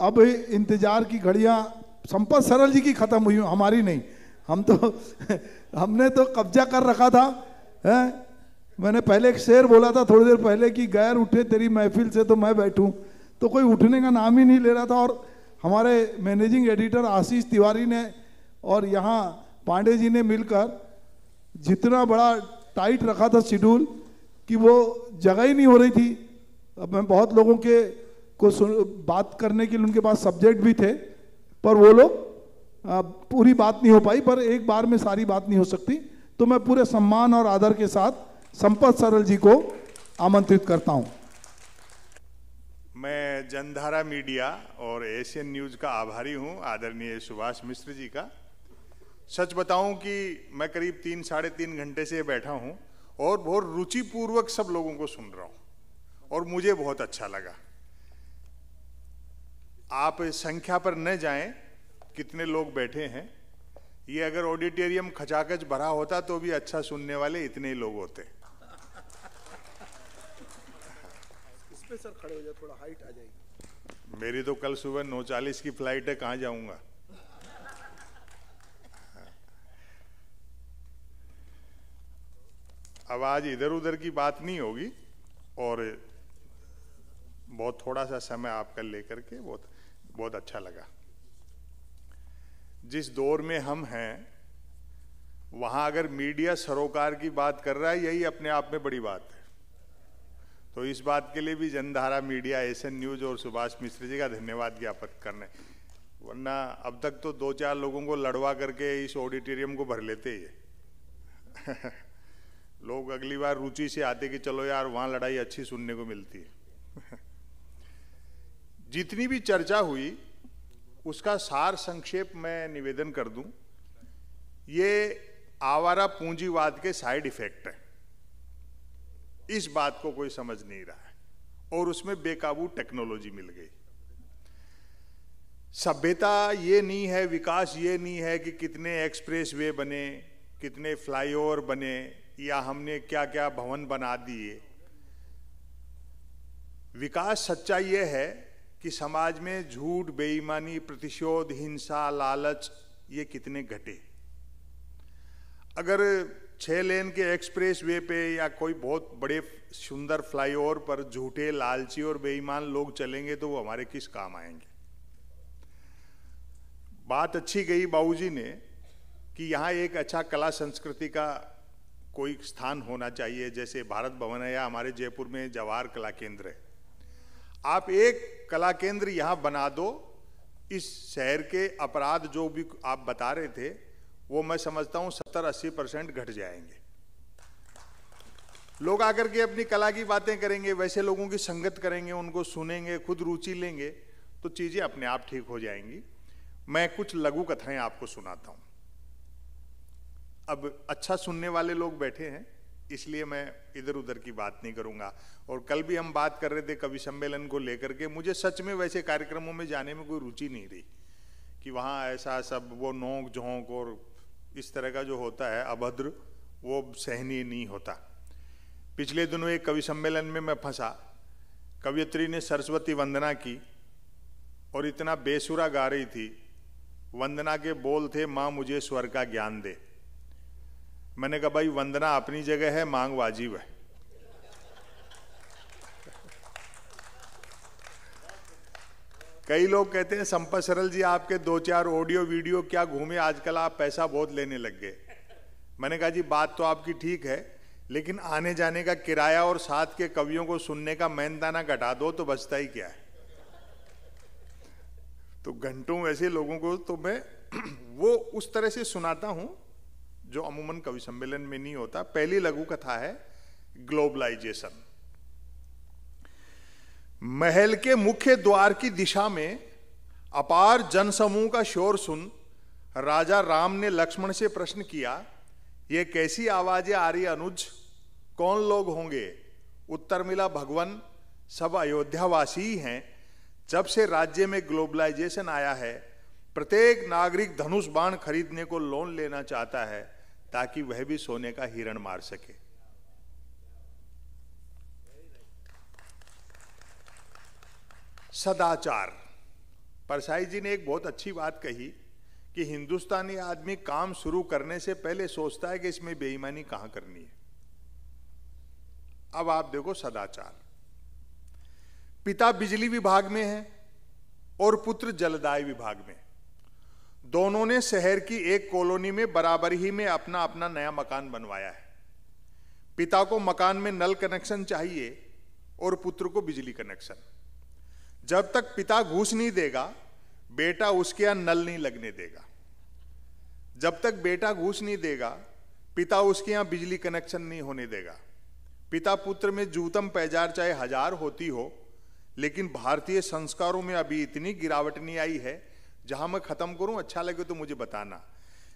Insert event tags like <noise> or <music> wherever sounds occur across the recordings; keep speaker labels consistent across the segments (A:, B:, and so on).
A: अब इंतजार की घड़ियां संपत सरल जी की खत्म हुई हमारी नहीं हम तो <laughs> हमने तो कब्जा कर रखा था है? मैंने पहले एक शेर बोला था थोड़ी देर पहले कि गैर उठे तेरी महफिल से तो मैं बैठूं तो कोई उठने का नाम ही नहीं ले रहा था और हमारे मैनेजिंग एडिटर आशीष तिवारी ने और यहाँ पांडे जी ने मिलकर जितना बड़ा टाइट रखा था शेड्यूल कि वो जगह ही नहीं हो रही थी अब मैं बहुत लोगों के को बात करने के लिए उनके पास सब्जेक्ट भी थे पर वो लोग पूरी बात नहीं हो पाई पर एक बार में सारी बात नहीं हो सकती तो मैं पूरे सम्मान और आदर के साथ संपत सरल जी को आमंत्रित करता हूं मैं जनधारा मीडिया और एशियन न्यूज का आभारी हूं आदरणीय सुभाष मिश्र जी का सच बताऊं कि मैं करीब तीन साढ़े तीन घंटे से बैठा हूं और बहुत रुचिपूर्वक सब लोगों को सुन रहा हूं और मुझे बहुत अच्छा लगा आप संख्या पर न जाएं कितने लोग बैठे हैं ये अगर ऑडिटोरियम खचाखच भरा होता तो भी अच्छा सुनने वाले इतने ही लोग होते इसमें सर खड़े हो जाए थोड़ा हाइट आ जाएगी मेरी तो कल सुबह नौ चालीस की फ्लाइट है कहाँ जाऊंगा हाँ। अब आज इधर उधर की बात नहीं होगी और बहुत थोड़ा सा समय आपका लेकर के बहुत बहुत अच्छा लगा जिस दौर में हम हैं वहां अगर मीडिया सरोकार की बात कर रहा है यही अपने आप में बड़ी बात है तो इस बात के लिए भी जनधारा मीडिया एस न्यूज और सुभाष मिश्र जी का धन्यवाद ज्ञापन करने वरना अब तक तो दो चार लोगों को लड़वा करके इस ऑडिटोरियम को भर लेते ही <laughs> लोग अगली बार रुचि से आते कि चलो यार वहाँ लड़ाई अच्छी सुनने को मिलती है जितनी भी चर्चा हुई उसका सार संक्षेप मैं निवेदन कर दूं ये आवारा पूंजीवाद के साइड इफेक्ट है इस बात को कोई समझ नहीं रहा है और उसमें बेकाबू टेक्नोलॉजी मिल गई सभ्यता ये नहीं है विकास ये नहीं है कि कितने एक्सप्रेस वे बने कितने फ्लाईओवर बने या हमने क्या क्या भवन बना दिए विकास सच्चा ये है कि समाज में झूठ बेईमानी प्रतिशोध हिंसा लालच ये कितने घटे अगर छः लेन के एक्सप्रेस वे पे या कोई बहुत बड़े सुंदर फ्लाईओवर पर झूठे लालची और बेईमान लोग चलेंगे तो वो हमारे किस काम आएंगे बात अच्छी गई बाबूजी ने कि यहाँ एक अच्छा कला संस्कृति का कोई स्थान होना चाहिए जैसे भारत भवन है या हमारे जयपुर में जवाहर कला केंद्र है आप एक कला केंद्र यहाँ बना दो इस शहर के अपराध जो भी आप बता रहे थे वो मैं समझता हूँ सत्तर अस्सी परसेंट घट जाएंगे लोग आकर के अपनी कला की बातें करेंगे वैसे लोगों की संगत करेंगे उनको सुनेंगे खुद रुचि लेंगे तो चीज़ें अपने आप ठीक हो जाएंगी मैं कुछ लघु कथाएं आपको सुनाता हूं अब अच्छा सुनने वाले लोग बैठे हैं इसलिए मैं इधर उधर की बात नहीं करूंगा और कल भी हम बात कर रहे थे कवि सम्मेलन को लेकर के मुझे सच में वैसे कार्यक्रमों में जाने में कोई रुचि नहीं रही कि वहाँ ऐसा सब वो नोंक झोंक और इस तरह का जो होता है अभद्र वो सहनीय नहीं होता पिछले दिनों एक कवि सम्मेलन में मैं फंसा कवियत्री ने सरस्वती वंदना की और इतना बेसुरा गा रही थी वंदना के बोल थे माँ मुझे स्वर का ज्ञान दे मैंने कहा भाई वंदना अपनी जगह है मांग वाजिब है कई लोग कहते हैं संपत सरल जी आपके दो चार ऑडियो वीडियो क्या घूमे आजकल आप पैसा बहुत लेने लग गए मैंने कहा जी बात तो आपकी ठीक है लेकिन आने जाने का किराया और साथ के कवियों को सुनने का मेहनताना घटा दो तो बचता ही क्या है तो घंटों वैसे लोगों को तो मैं <clears throat> वो उस तरह से सुनाता हूं जो अमूमन कवि सम्मेलन में नहीं होता पहली लघु कथा है ग्लोबलाइजेशन महल के मुख्य द्वार की दिशा में अपार जनसमूह का शोर सुन राजा राम ने लक्ष्मण से प्रश्न किया ये कैसी आवाजें आ रही अनुज कौन लोग होंगे उत्तर मिला भगवान सब अयोध्यावासी ही हैं जब से राज्य में ग्लोबलाइजेशन आया है प्रत्येक नागरिक धनुष बाण खरीदने को लोन लेना चाहता है ताकि वह भी सोने का हिरण मार सके सदाचार परसाई जी ने एक बहुत अच्छी बात कही कि हिंदुस्तानी आदमी काम शुरू करने से पहले सोचता है कि इसमें बेईमानी कहां करनी है अब आप देखो सदाचार पिता बिजली विभाग में है और पुत्र जलदाय विभाग में दोनों ने शहर की एक कॉलोनी में बराबर ही में अपना अपना नया मकान बनवाया है पिता को मकान में नल कनेक्शन चाहिए और पुत्र को बिजली कनेक्शन जब तक पिता घूस नहीं देगा बेटा उसके यहां नल नहीं लगने देगा जब तक बेटा घूस नहीं देगा पिता उसके यहां बिजली कनेक्शन नहीं होने देगा पिता पुत्र में जूतम पैजार चाहे हजार होती हो लेकिन भारतीय संस्कारों में अभी इतनी गिरावट नहीं आई है जहां मैं खत्म करूं अच्छा लगे तो मुझे बताना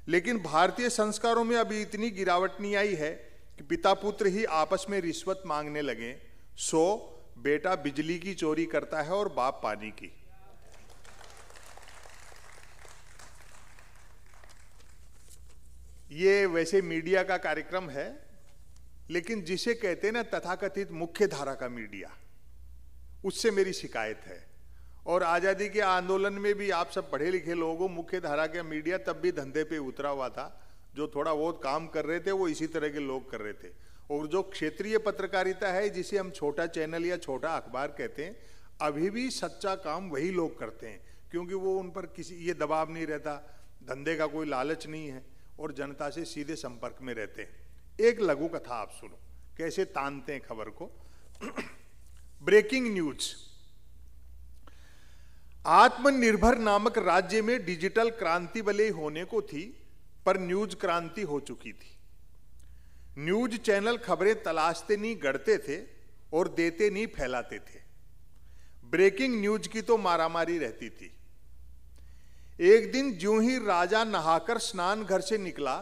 A: लेकिन भारतीय संस्कारों में अभी इतनी गिरावट नहीं आई है कि पिता पुत्र ही आपस में रिश्वत मांगने लगे सो बेटा बिजली की चोरी करता है और बाप पानी की ये वैसे मीडिया का कार्यक्रम है लेकिन जिसे कहते हैं ना तथाकथित मुख्य धारा का मीडिया उससे मेरी शिकायत है और आज़ादी के आंदोलन में भी आप सब पढ़े लिखे लोगों मुख्य धारा के मीडिया तब भी धंधे पे उतरा हुआ था जो थोड़ा बहुत काम कर रहे थे वो इसी तरह के लोग कर रहे थे और जो क्षेत्रीय पत्रकारिता है जिसे हम छोटा चैनल या छोटा अखबार कहते हैं अभी भी सच्चा काम वही लोग करते हैं क्योंकि वो उन पर किसी ये दबाव नहीं रहता धंधे का कोई लालच नहीं है और जनता से सीधे संपर्क में रहते हैं एक लघु कथा आप सुनो कैसे तानते हैं खबर को <clears throat> ब्रेकिंग न्यूज़ आत्मनिर्भर नामक राज्य में डिजिटल क्रांति भले होने को थी पर न्यूज क्रांति हो चुकी थी न्यूज चैनल खबरें तलाशते नहीं गढ़ते थे और देते नहीं फैलाते थे ब्रेकिंग न्यूज की तो मारामारी रहती थी एक दिन ज्यों ही राजा नहाकर स्नान घर से निकला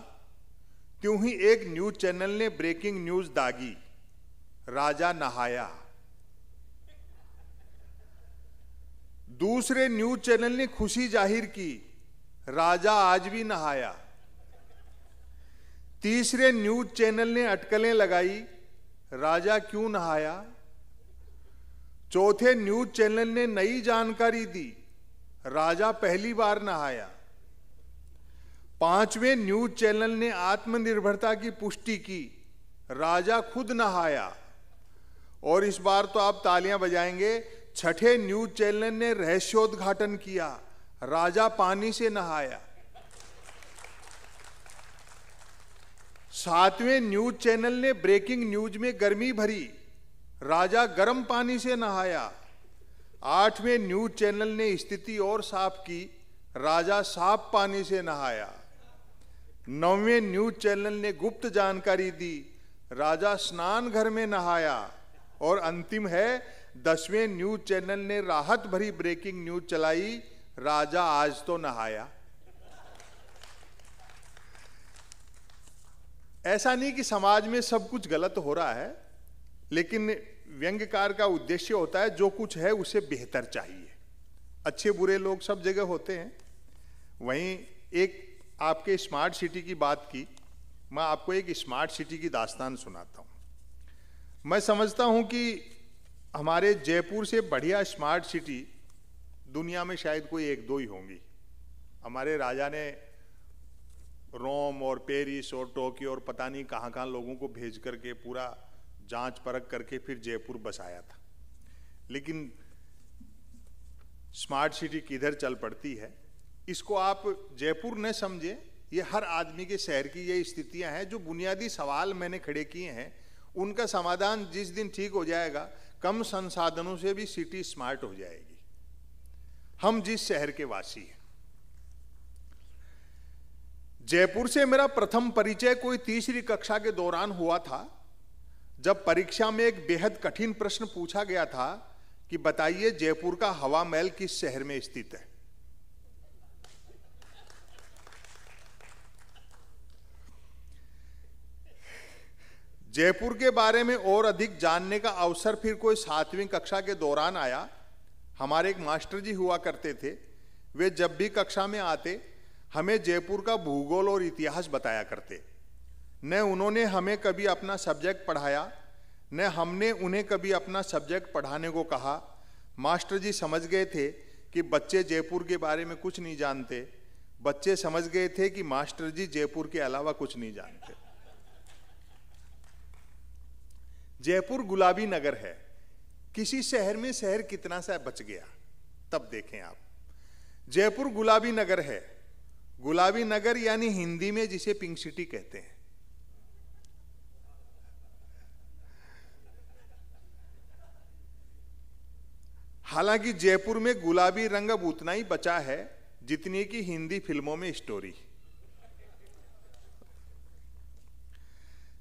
A: त्यों ही एक न्यूज चैनल ने ब्रेकिंग न्यूज दागी राजा नहाया दूसरे न्यूज चैनल ने खुशी जाहिर की राजा आज भी नहाया तीसरे न्यूज चैनल ने अटकलें लगाई राजा क्यों नहाया चौथे न्यूज चैनल ने नई जानकारी दी राजा पहली बार नहाया पांचवें न्यूज चैनल ने आत्मनिर्भरता की पुष्टि की राजा खुद नहाया और इस बार तो आप तालियां बजाएंगे छठे न्यूज चैनल ने रहस्योद्घाटन किया राजा पानी से नहाया सातवें न्यूज चैनल ने ब्रेकिंग न्यूज में गर्मी भरी राजा गर्म पानी से नहाया आठवें न्यूज चैनल ने स्थिति और साफ की राजा साफ पानी से नहाया नौवें न्यूज चैनल ने गुप्त जानकारी दी राजा स्नान घर में नहाया और अंतिम है दसवें न्यूज चैनल ने राहत भरी ब्रेकिंग न्यूज चलाई राजा आज तो नहाया ऐसा नहीं कि समाज में सब कुछ गलत हो रहा है लेकिन व्यंग्यकार का उद्देश्य होता है जो कुछ है उसे बेहतर चाहिए अच्छे बुरे लोग सब जगह होते हैं वहीं एक आपके स्मार्ट सिटी की बात की मैं आपको एक स्मार्ट सिटी की दास्तान सुनाता हूं मैं समझता हूं कि हमारे जयपुर से बढ़िया स्मार्ट सिटी दुनिया में शायद कोई एक दो ही होंगी हमारे राजा ने रोम और पेरिस और टोक्यो और पता नहीं कहाँ कहाँ लोगों को भेज करके पूरा जांच परख करके फिर जयपुर बसाया था लेकिन स्मार्ट सिटी किधर चल पड़ती है इसको आप जयपुर न समझे ये हर आदमी के शहर की ये स्थितियां हैं जो बुनियादी सवाल मैंने खड़े किए हैं उनका समाधान जिस दिन ठीक हो जाएगा कम संसाधनों से भी सिटी स्मार्ट हो जाएगी हम जिस शहर के वासी हैं जयपुर से मेरा प्रथम परिचय कोई तीसरी कक्षा के दौरान हुआ था जब परीक्षा में एक बेहद कठिन प्रश्न पूछा गया था कि बताइए जयपुर का हवा महल किस शहर में स्थित है जयपुर के बारे में और अधिक जानने का अवसर फिर कोई सातवीं कक्षा के दौरान आया हमारे एक मास्टर जी हुआ करते थे वे जब भी कक्षा में आते हमें जयपुर का भूगोल और इतिहास बताया करते न उन्होंने हमें कभी अपना सब्जेक्ट पढ़ाया न हमने उन्हें कभी अपना सब्जेक्ट पढ़ाने को कहा मास्टर जी समझ गए थे कि बच्चे जयपुर के बारे में कुछ नहीं जानते बच्चे समझ गए थे कि मास्टर जी जयपुर के अलावा कुछ नहीं जानते जयपुर गुलाबी नगर है किसी शहर में शहर कितना सा बच गया तब देखें आप जयपुर गुलाबी नगर है गुलाबी नगर यानी हिंदी में जिसे पिंक सिटी कहते हैं हालांकि जयपुर में गुलाबी रंग अब उतना ही बचा है जितनी कि हिंदी फिल्मों में स्टोरी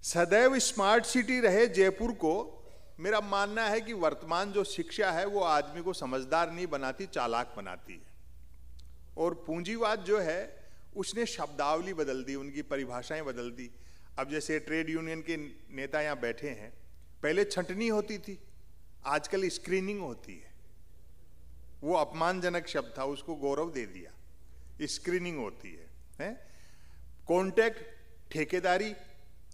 A: सदैव स्मार्ट सिटी रहे जयपुर को मेरा मानना है कि वर्तमान जो शिक्षा है वो आदमी को समझदार नहीं बनाती चालाक बनाती है और पूंजीवाद जो है उसने शब्दावली बदल दी उनकी परिभाषाएं बदल दी अब जैसे ट्रेड यूनियन के नेता यहाँ बैठे हैं पहले छंटनी होती थी आजकल स्क्रीनिंग होती है वो अपमानजनक शब्द था उसको गौरव दे दिया स्क्रीनिंग होती है, है? कॉन्टैक्ट ठेकेदारी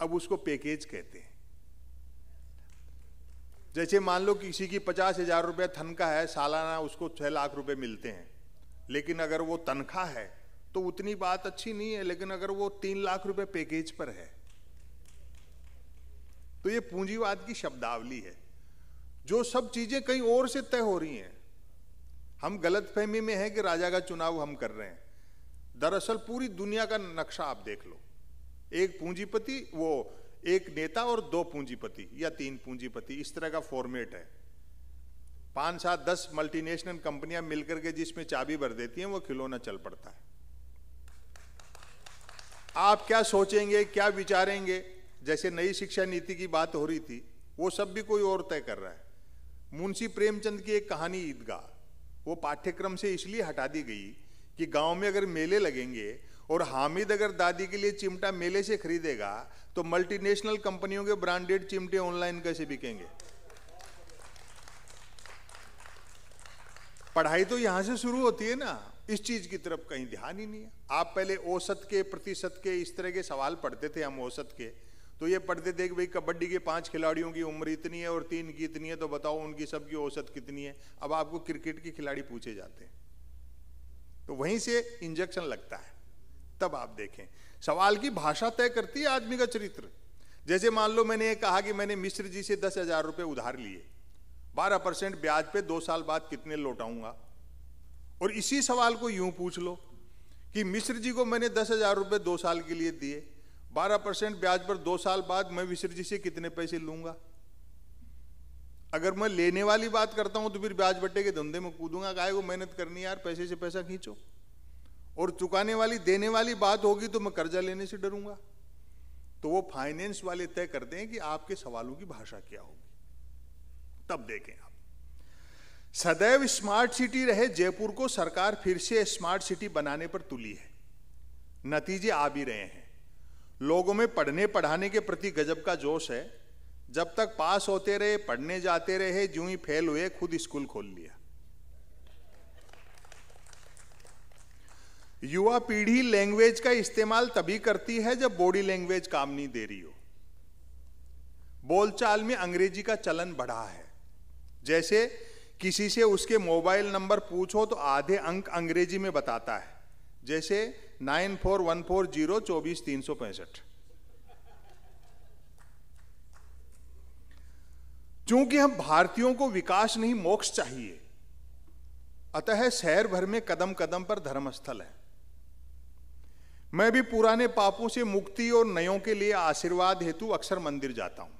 A: अब उसको पैकेज कहते हैं जैसे मान लो किसी की पचास हजार रुपये तनखा है सालाना उसको छह लाख रुपए मिलते हैं लेकिन अगर वो तनख्वाह है तो उतनी बात अच्छी नहीं है लेकिन अगर वो तीन लाख रुपए पैकेज पर है तो ये पूंजीवाद की शब्दावली है जो सब चीजें कहीं और से तय हो रही हैं हम गलत फहमी में हैं कि राजा का चुनाव हम कर रहे हैं दरअसल पूरी दुनिया का नक्शा आप देख लो एक पूंजीपति वो एक नेता और दो पूंजीपति या तीन पूंजीपति इस तरह का फॉर्मेट है पांच सात दस मल्टीनेशनल कंपनियां मिलकर के जिसमें चाबी भर देती हैं वो खिलौना चल पड़ता है आप क्या सोचेंगे क्या विचारेंगे जैसे नई शिक्षा नीति की बात हो रही थी वो सब भी कोई और तय कर रहा है मुंशी प्रेमचंद की एक कहानी ईदगाह वो पाठ्यक्रम से इसलिए हटा दी गई कि गांव में अगर मेले लगेंगे और हामिद अगर दादी के लिए चिमटा मेले से खरीदेगा तो मल्टीनेशनल कंपनियों के ब्रांडेड चिमटे ऑनलाइन कैसे बिकेंगे पढ़ाई तो यहां से शुरू होती है ना इस चीज की तरफ कहीं ध्यान ही नहीं है आप पहले औसत के प्रतिशत के इस तरह के सवाल पढ़ते थे हम औसत के तो ये पढ़ते थे कि भाई कबड्डी के पांच खिलाड़ियों की उम्र इतनी है और तीन की इतनी है तो बताओ उनकी सबकी औसत कितनी है अब आपको क्रिकेट के खिलाड़ी पूछे जाते हैं तो वहीं से इंजेक्शन लगता है तब आप देखें सवाल की भाषा तय करती है आदमी का चरित्र जैसे मान लो मैंने ये कहा कि मैंने मिश्र जी से दस हजार रुपये उधार लिए बारह परसेंट ब्याज पे दो साल बाद कितने लौटाऊंगा और इसी सवाल को यूं पूछ लो कि मिश्र जी को मैंने दस हजार रुपये दो साल के लिए दिए बारह परसेंट ब्याज पर दो साल बाद मैं मिश्र जी से कितने पैसे लूंगा अगर मैं लेने वाली बात करता हूं तो फिर ब्याज बट्टे के धंधे में कूदूंगा गाय को मेहनत करनी यार पैसे से पैसा खींचो और चुकाने वाली देने वाली बात होगी तो मैं कर्जा लेने से डरूंगा तो वो फाइनेंस वाले तय करते हैं कि आपके सवालों की भाषा क्या होगी तब देखें आप सदैव स्मार्ट सिटी रहे जयपुर को सरकार फिर से स्मार्ट सिटी बनाने पर तुली है नतीजे आ भी रहे हैं लोगों में पढ़ने पढ़ाने के प्रति गजब का जोश है जब तक पास होते रहे पढ़ने जाते रहे ज्यूं ही फेल हुए खुद स्कूल खोल लिया युवा पीढ़ी लैंग्वेज का इस्तेमाल तभी करती है जब बॉडी लैंग्वेज काम नहीं दे रही हो बोलचाल में अंग्रेजी का चलन बढ़ा है जैसे किसी से उसके मोबाइल नंबर पूछो तो आधे अंक अंग्रेजी में बताता है जैसे nine four one four zero चौबीस तीन सौ पैंसठ चूंकि हम भारतीयों को विकास नहीं मोक्ष चाहिए अतः शहर भर में कदम कदम पर धर्मस्थल है मैं भी पुराने पापों से मुक्ति और नयों के लिए आशीर्वाद हेतु अक्सर मंदिर जाता हूं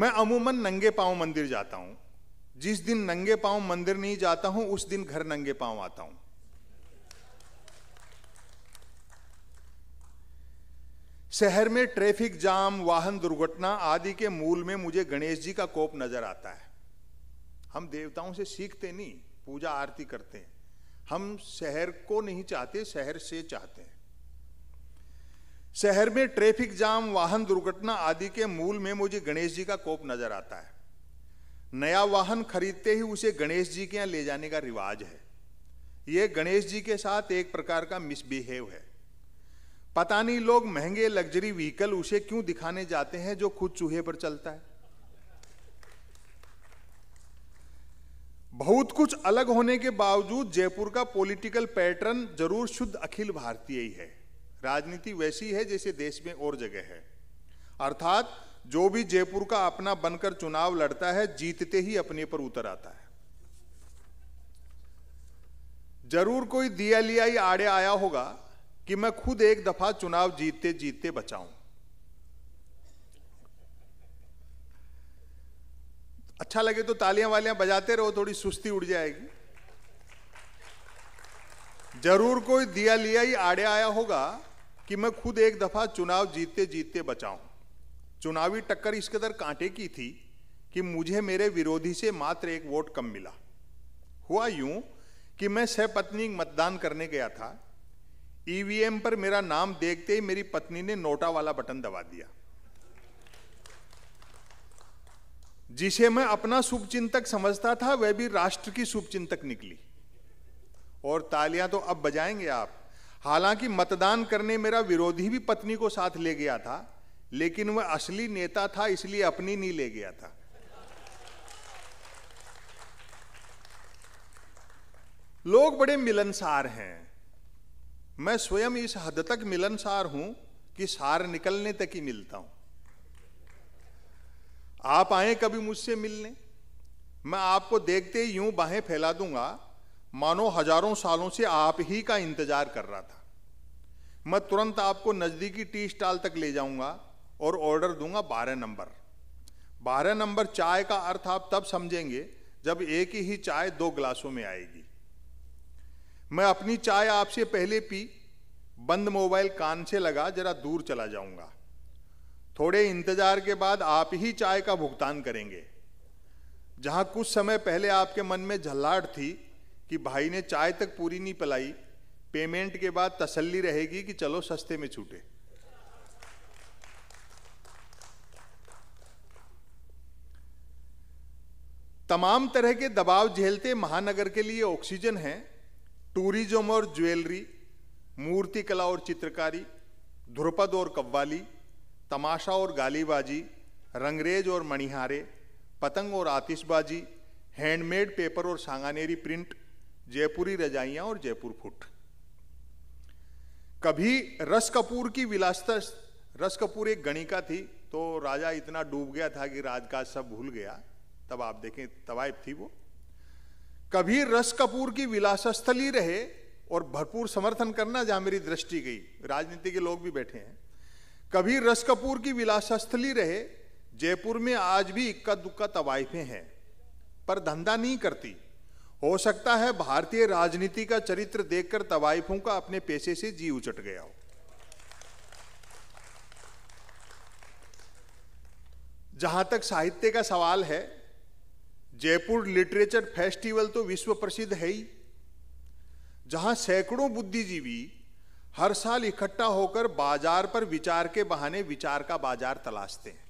A: मैं अमूमन नंगे पांव मंदिर जाता हूं जिस दिन नंगे पांव मंदिर नहीं जाता हूं उस दिन घर नंगे पांव आता हूं शहर में ट्रैफिक जाम वाहन दुर्घटना आदि के मूल में मुझे गणेश जी का कोप नजर आता है हम देवताओं से सीखते नहीं पूजा आरती करते हैं हम शहर को नहीं चाहते शहर से चाहते हैं शहर में ट्रैफिक जाम वाहन दुर्घटना आदि के मूल में मुझे गणेश जी का कोप नजर आता है नया वाहन खरीदते ही उसे गणेश जी के यहाँ ले जाने का रिवाज है यह गणेश जी के साथ एक प्रकार का मिसबिहेव है पता नहीं लोग महंगे लग्जरी व्हीकल उसे क्यों दिखाने जाते हैं जो खुद चूहे पर चलता है बहुत कुछ अलग होने के बावजूद जयपुर का पॉलिटिकल पैटर्न जरूर शुद्ध अखिल भारतीय ही है राजनीति वैसी है जैसे देश में और जगह है अर्थात जो भी जयपुर का अपना बनकर चुनाव लड़ता है जीतते ही अपने पर उतर आता है जरूर कोई दिया लिया ही आड़े आया होगा कि मैं खुद एक दफा चुनाव जीतते जीतते बचाऊ अच्छा लगे तो तालियां वालियां बजाते रहो थोड़ी सुस्ती उड़ जाएगी जरूर कोई दिया लिया ही आड़े आया होगा कि मैं खुद एक दफा चुनाव जीतते जीतते बचाऊं चुनावी टक्कर इस कदर कांटे की थी कि मुझे मेरे विरोधी से मात्र एक वोट कम मिला हुआ यूं कि मैं सहपत्नी मतदान करने गया था ईवीएम पर मेरा नाम देखते ही मेरी पत्नी ने नोटा वाला बटन दबा दिया जिसे मैं अपना शुभचिंतक समझता था वह भी राष्ट्र की शुभचिंतक निकली और तालियां तो अब बजाएंगे आप हालांकि मतदान करने मेरा विरोधी भी पत्नी को साथ ले गया था लेकिन वह असली नेता था इसलिए अपनी नहीं ले गया था लोग बड़े मिलनसार हैं मैं स्वयं इस हद तक मिलनसार हूं कि सार निकलने तक ही मिलता हूं आप आए कभी मुझसे मिलने मैं आपको देखते ही यूं बाहें फैला दूंगा मानो हजारों सालों से आप ही का इंतजार कर रहा था मैं तुरंत आपको नज़दीकी टी स्टॉल तक ले जाऊंगा और ऑर्डर दूंगा बारह नंबर बारह नंबर चाय का अर्थ आप तब समझेंगे जब एक ही चाय दो गिलासों में आएगी मैं अपनी चाय आपसे पहले पी बंद मोबाइल कान से लगा जरा दूर चला जाऊंगा थोड़े इंतजार के बाद आप ही चाय का भुगतान करेंगे जहां कुछ समय पहले आपके मन में झल्लाट थी कि भाई ने चाय तक पूरी नहीं पिलाई पेमेंट के बाद तसल्ली रहेगी कि चलो सस्ते में छूटे तमाम तरह के दबाव झेलते महानगर के लिए ऑक्सीजन है टूरिज्म और ज्वेलरी मूर्ति कला और चित्रकारी ध्रुपद और कव्वाली तमाशा और गालीबाजी रंगरेज और मणिहारे पतंग और आतिशबाजी हैंडमेड पेपर और सांगानेरी प्रिंट जयपुरी रजाइयां और जयपुर फुट कभी रस कपूर की विलासता रस कपूर एक गणिका थी तो राजा इतना डूब गया था कि राजकाज सब भूल गया तब आप देखें तवायब थी वो कभी रस कपूर की विलासस्थली रहे और भरपूर समर्थन करना जहां मेरी दृष्टि गई राजनीति के लोग भी बैठे हैं कभी रस कपूर की विलासस्थली रहे जयपुर में आज भी इक्का दुक्का तवाइफे हैं पर धंधा नहीं करती हो सकता है भारतीय राजनीति का चरित्र देखकर तवाइफों का अपने पेशे से जी उचट गया हो जहां तक साहित्य का सवाल है जयपुर लिटरेचर फेस्टिवल तो विश्व प्रसिद्ध है ही जहां सैकड़ों बुद्धिजीवी हर साल इकट्ठा होकर बाजार पर विचार के बहाने विचार का बाजार तलाशते हैं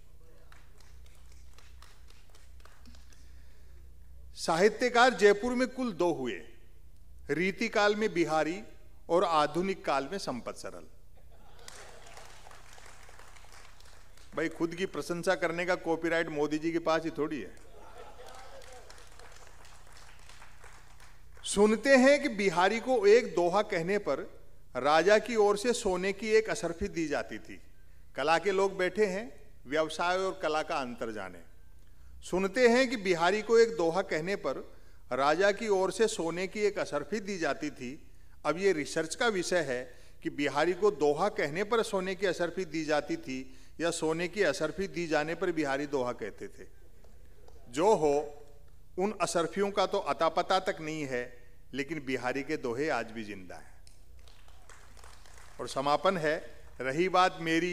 A: साहित्यकार जयपुर में कुल दो हुए रीति काल में बिहारी और आधुनिक काल में संपत सरल भाई खुद की प्रशंसा करने का कॉपीराइट मोदी जी के पास ही थोड़ी है सुनते हैं कि बिहारी को एक दोहा कहने पर राजा की ओर से सोने की एक असरफी दी जाती थी कला के लोग बैठे हैं व्यवसाय और कला का अंतर जाने सुनते हैं कि बिहारी को एक दोहा कहने पर राजा की ओर से सोने की एक असरफी दी जाती थी अब ये रिसर्च का विषय है कि बिहारी को दोहा कहने पर सोने की असरफी दी जाती थी या सोने की असरफी दी जाने पर बिहारी दोहा कहते थे जो हो उन असरफियों का तो अता पता तक नहीं है लेकिन बिहारी के दोहे आज भी जिंदा हैं और समापन है रही बात मेरी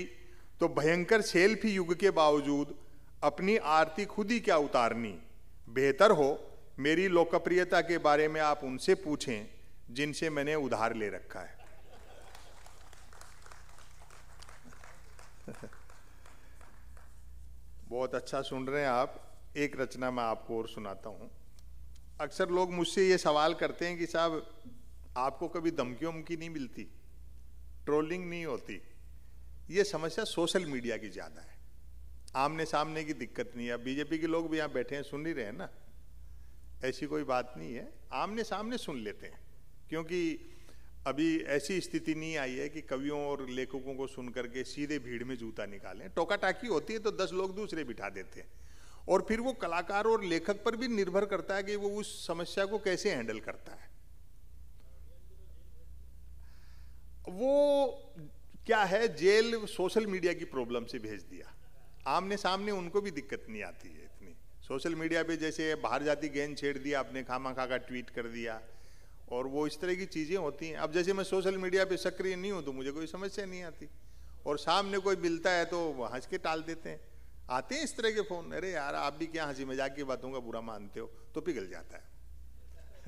A: तो भयंकर सेल्फी युग के बावजूद अपनी आरती खुद ही क्या उतारनी बेहतर हो मेरी लोकप्रियता के बारे में आप उनसे पूछें जिनसे मैंने उधार ले रखा है <laughs> बहुत अच्छा सुन रहे हैं आप एक रचना मैं आपको और सुनाता हूं अक्सर लोग मुझसे ये सवाल करते हैं कि साहब आपको कभी धमकी उमकी नहीं मिलती ट्रोलिंग नहीं होती ये समस्या सोशल मीडिया की ज़्यादा है आमने सामने की दिक्कत नहीं है बीजेपी के लोग भी यहाँ बैठे हैं सुन ही रहे हैं ना ऐसी कोई बात नहीं है आमने सामने सुन लेते हैं क्योंकि अभी ऐसी स्थिति नहीं आई है कि कवियों और लेखकों को सुन करके सीधे भीड़ में जूता निकालें टोकाटाकी होती है तो दस लोग दूसरे बिठा देते हैं और फिर वो कलाकार और लेखक पर भी निर्भर करता है कि वो उस समस्या को कैसे हैंडल करता है वो क्या है जेल सोशल मीडिया की प्रॉब्लम से भेज दिया आमने सामने उनको भी दिक्कत नहीं आती है इतनी सोशल मीडिया पे जैसे बाहर जाती गेंद छेड़ दिया आपने खामा खा का ट्वीट कर दिया और वो इस तरह की चीज़ें होती हैं अब जैसे मैं सोशल मीडिया पे सक्रिय नहीं हूँ तो मुझे कोई समस्या नहीं आती और सामने कोई मिलता है तो हंस के टाल देते हैं आते हैं इस तरह के फ़ोन अरे यार आप भी क्या हंसी मजाक की बातों का बुरा मानते हो तो पिघल जाता है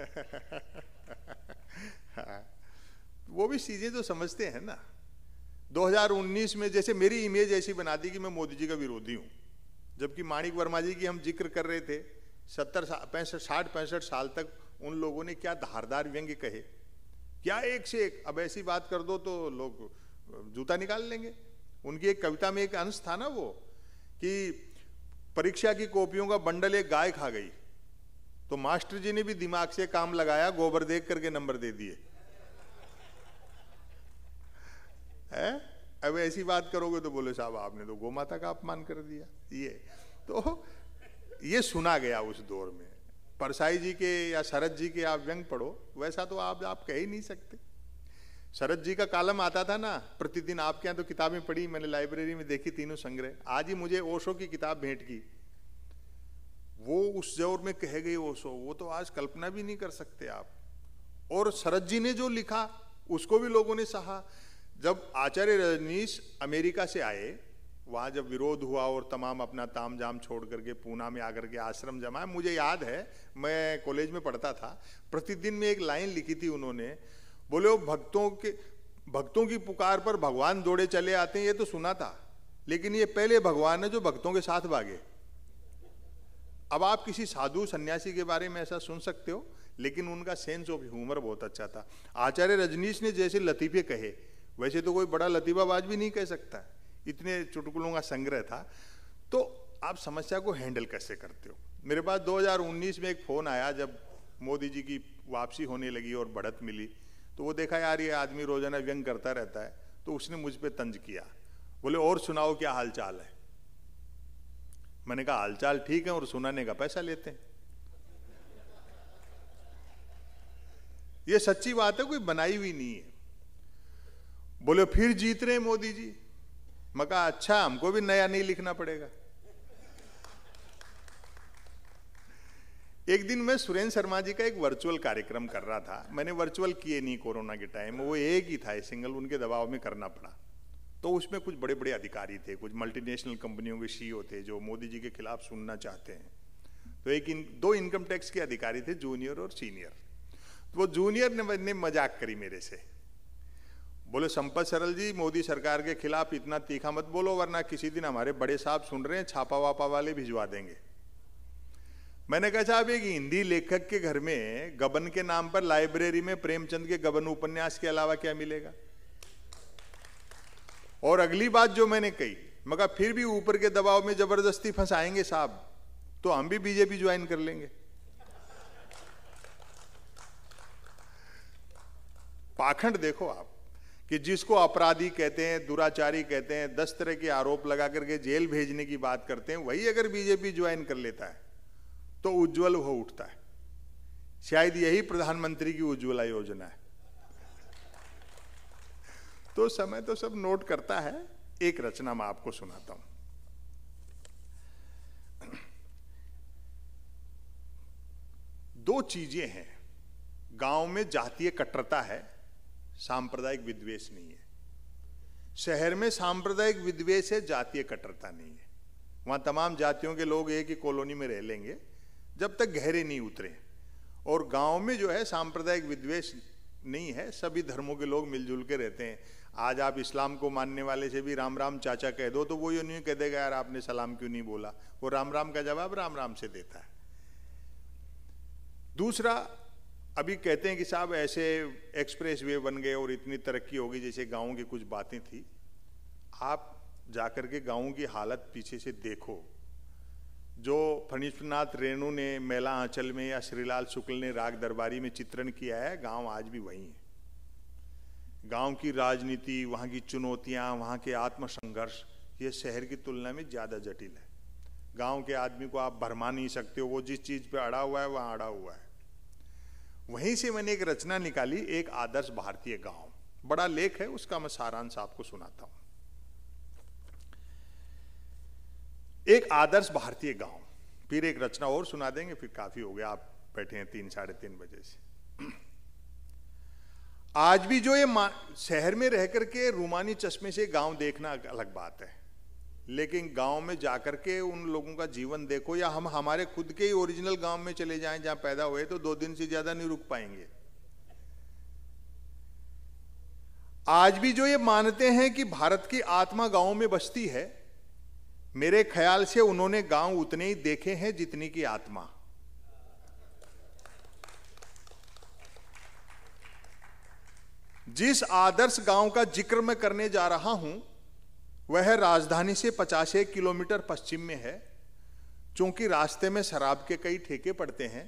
A: <laughs> हाँ वो भी चीज़ें तो समझते हैं ना 2019 में जैसे मेरी इमेज ऐसी बना दी कि मैं मोदी जी का विरोधी हूं जबकि माणिक वर्मा जी की हम जिक्र कर रहे थे सत्तर पैंसठ साठ पैंसठ साल तक उन लोगों ने क्या धारदार व्यंग्य कहे क्या एक से एक अब ऐसी बात कर दो तो लोग जूता निकाल लेंगे उनकी एक कविता में एक अंश था ना वो कि परीक्षा की कॉपियों का बंडल एक गाय खा गई तो मास्टर जी ने भी दिमाग से काम लगाया गोबर देख करके नंबर दे दिए अब ऐसी बात करोगे तो बोले साहब आपने तो गोमाता का अपमान कर दिया ये तो ये सुना गया उस दौर में परसाई जी के या शरद जी के आप व्यंग पढ़ो वैसा तो आप आप कह ही नहीं सकते शरद जी का कालम आता था ना प्रतिदिन आपके यहाँ तो किताबें पढ़ी मैंने लाइब्रेरी में देखी तीनों संग्रह आज ही मुझे ओशो की किताब भेंट की वो उस जोर में कह गई ओशो वो तो आज कल्पना भी नहीं कर सकते आप और शरद जी ने जो लिखा उसको भी लोगों ने सहा जब आचार्य रजनीश अमेरिका से आए वहाँ जब विरोध हुआ और तमाम अपना ताम जाम छोड़ करके पूना में आकर के आश्रम जमाए मुझे याद है मैं कॉलेज में पढ़ता था प्रतिदिन में एक लाइन लिखी थी उन्होंने बोले वो भक्तों के भक्तों की पुकार पर भगवान दौड़े चले आते हैं ये तो सुना था लेकिन ये पहले भगवान है जो भक्तों के साथ भागे अब आप किसी साधु सन्यासी के बारे में ऐसा सुन सकते हो लेकिन उनका सेंस ऑफ ह्यूमर बहुत अच्छा था आचार्य रजनीश ने जैसे लतीफे कहे वैसे तो कोई बड़ा लतीफाबाज भी नहीं कह सकता इतने चुटकुलों का संग्रह था तो आप समस्या को हैंडल कैसे करते हो मेरे पास 2019 में एक फ़ोन आया जब मोदी जी की वापसी होने लगी और बढ़त मिली तो वो देखा यार ये आदमी रोजाना व्यंग करता रहता है तो उसने मुझ पर तंज किया बोले और सुनाओ क्या हालचाल है मैंने कहा हालचाल ठीक है और सुनाने का पैसा लेते हैं ये सच्ची बात है कोई बनाई हुई नहीं है बोले फिर जीत रहे मोदी जी मका अच्छा हमको भी नया नहीं लिखना पड़ेगा एक दिन मैं सुरेंद्र शर्मा जी का एक वर्चुअल कार्यक्रम कर रहा था मैंने वर्चुअल किए नहीं कोरोना के टाइम वो एक ही था सिंगल उनके दबाव में करना पड़ा तो उसमें कुछ बड़े बड़े अधिकारी थे कुछ मल्टीनेशनल कंपनियों के सीईओ e थे जो मोदी जी के खिलाफ सुनना चाहते हैं तो एक इन, दो इनकम टैक्स के अधिकारी थे जूनियर और सीनियर तो वो जूनियर ने, ने मजाक करी मेरे से बोले संपत सरल जी मोदी सरकार के खिलाफ इतना तीखा मत बोलो वरना किसी दिन हमारे बड़े साहब सुन रहे हैं छापा वापा वाले भिजवा देंगे मैंने कहा साहब एक हिंदी लेखक के घर में गबन के नाम पर लाइब्रेरी में प्रेमचंद के गबन उपन्यास के अलावा क्या मिलेगा और अगली बात जो मैंने कही मगर फिर भी ऊपर के दबाव में जबरदस्ती फंसाएंगे साहब तो हम भी बीजेपी ज्वाइन कर लेंगे पाखंड देखो आप कि जिसको अपराधी कहते हैं दुराचारी कहते हैं दस तरह के आरोप लगा करके जेल भेजने की बात करते हैं वही अगर बीजेपी ज्वाइन कर लेता है तो उज्जवल हो उठता है शायद यही प्रधानमंत्री की उज्ज्वला योजना है तो समय तो सब नोट करता है एक रचना मैं आपको सुनाता हूं दो चीजें हैं गांव में जातीय कट्टरता है सांप्रदायिक विद्वेष नहीं है शहर में सांप्रदायिक विद्वेष है जातीय कट्टरता नहीं है वहां तमाम जातियों के लोग एक ही कॉलोनी में रह लेंगे जब तक गहरे नहीं उतरे और गांव में जो है सांप्रदायिक विद्वेष नहीं है सभी धर्मों के लोग मिलजुल के रहते हैं आज आप इस्लाम को मानने वाले से भी राम राम चाचा कह दो तो वो ये नहीं कह देगा यार आपने सलाम क्यों नहीं बोला वो राम राम का जवाब राम राम से देता है दूसरा अभी कहते हैं कि साहब ऐसे एक्सप्रेस वे बन गए और इतनी तरक्की होगी जैसे गाँव की कुछ बातें थी आप जाकर के गाँव की हालत पीछे से देखो जो फणीश्वरनाथ रेणु ने मेला आंचल में या श्रीलाल शुक्ल ने राग दरबारी में चित्रण किया है गांव आज भी वही है गांव की राजनीति वहां की चुनौतियां वहां के आत्मसंघर्ष ये शहर की तुलना में ज़्यादा जटिल है गांव के आदमी को आप भरमा नहीं सकते हो वो जिस चीज़ पे अड़ा हुआ है वहाँ अड़ा हुआ है वहीं से मैंने एक रचना निकाली एक आदर्श भारतीय गांव बड़ा लेख है उसका मैं सारांश आपको सुनाता हूं एक आदर्श भारतीय गांव फिर एक रचना और सुना देंगे फिर काफी हो गया आप बैठे हैं तीन साढ़े तीन बजे से आज भी जो ये शहर में रह करके रूमानी चश्मे से गांव देखना अलग बात है लेकिन गांव में जाकर के उन लोगों का जीवन देखो या हम हमारे खुद के ही ओरिजिनल गांव में चले जाएं जहां पैदा हुए तो दो दिन से ज्यादा नहीं रुक पाएंगे आज भी जो ये मानते हैं कि भारत की आत्मा गांव में बसती है मेरे ख्याल से उन्होंने गांव उतने ही देखे हैं जितनी की आत्मा जिस आदर्श गांव का जिक्र मैं करने जा रहा हूं वह राजधानी से पचास एक किलोमीटर पश्चिम में है चूंकि रास्ते में शराब के कई ठेके पड़ते हैं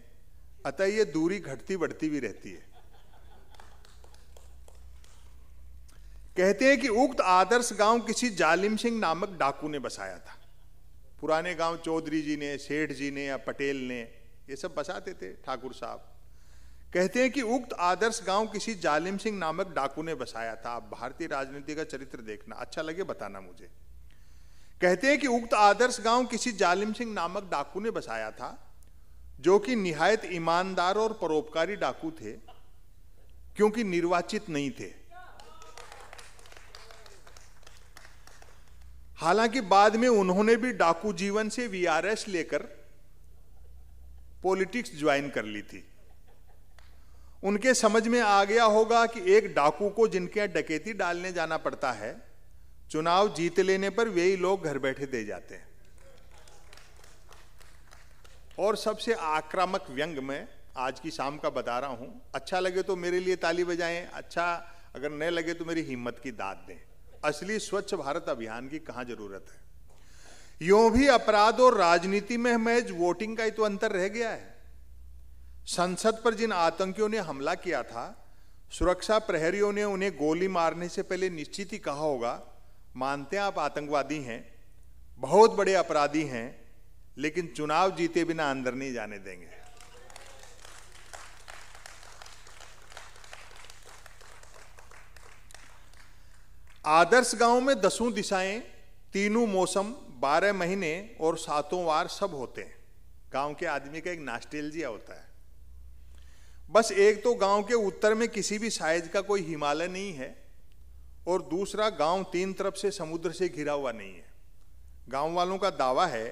A: अतः यह दूरी घटती बढ़ती भी रहती है कहते हैं कि उक्त आदर्श गांव किसी जालिम सिंह नामक डाकू ने बसाया था पुराने गांव चौधरी जी ने सेठ जी ने या पटेल ने ये सब बसाते थे ठाकुर साहब कहते हैं कि उक्त आदर्श गांव किसी जालिम सिंह नामक डाकू ने बसाया था आप भारतीय राजनीति का चरित्र देखना अच्छा लगे बताना मुझे कहते हैं कि उक्त आदर्श गांव किसी जालिम सिंह नामक डाकू ने बसाया था जो कि निहायत ईमानदार और परोपकारी डाकू थे क्योंकि निर्वाचित नहीं थे हालांकि बाद में उन्होंने भी डाकू जीवन से वीआरएस लेकर पॉलिटिक्स ज्वाइन कर ली थी उनके समझ में आ गया होगा कि एक डाकू को जिनके यहाँ डकैती डालने जाना पड़ता है चुनाव जीत लेने पर वे ही लोग घर बैठे दे जाते हैं और सबसे आक्रामक व्यंग में आज की शाम का बता रहा हूं अच्छा लगे तो मेरे लिए ताली बजाएं अच्छा अगर न लगे तो मेरी हिम्मत की दाद दें असली स्वच्छ भारत अभियान की कहां जरूरत है यो भी अपराध और राजनीति में महज वोटिंग का ही तो अंतर रह गया है संसद पर जिन आतंकियों ने हमला किया था सुरक्षा प्रहरियों ने उन्हें गोली मारने से पहले निश्चित ही कहा होगा मानते हैं आप आतंकवादी हैं बहुत बड़े अपराधी हैं लेकिन चुनाव जीते बिना अंदर नहीं जाने देंगे आदर्श गांव में दसों दिशाएं तीनों मौसम बारह महीने और सातों वार सब होते हैं गांव के आदमी का एक नास्टेलजिया होता है बस एक तो गांव के उत्तर में किसी भी साइज का कोई हिमालय नहीं है और दूसरा गांव तीन तरफ से समुद्र से घिरा हुआ नहीं है गांव वालों का दावा है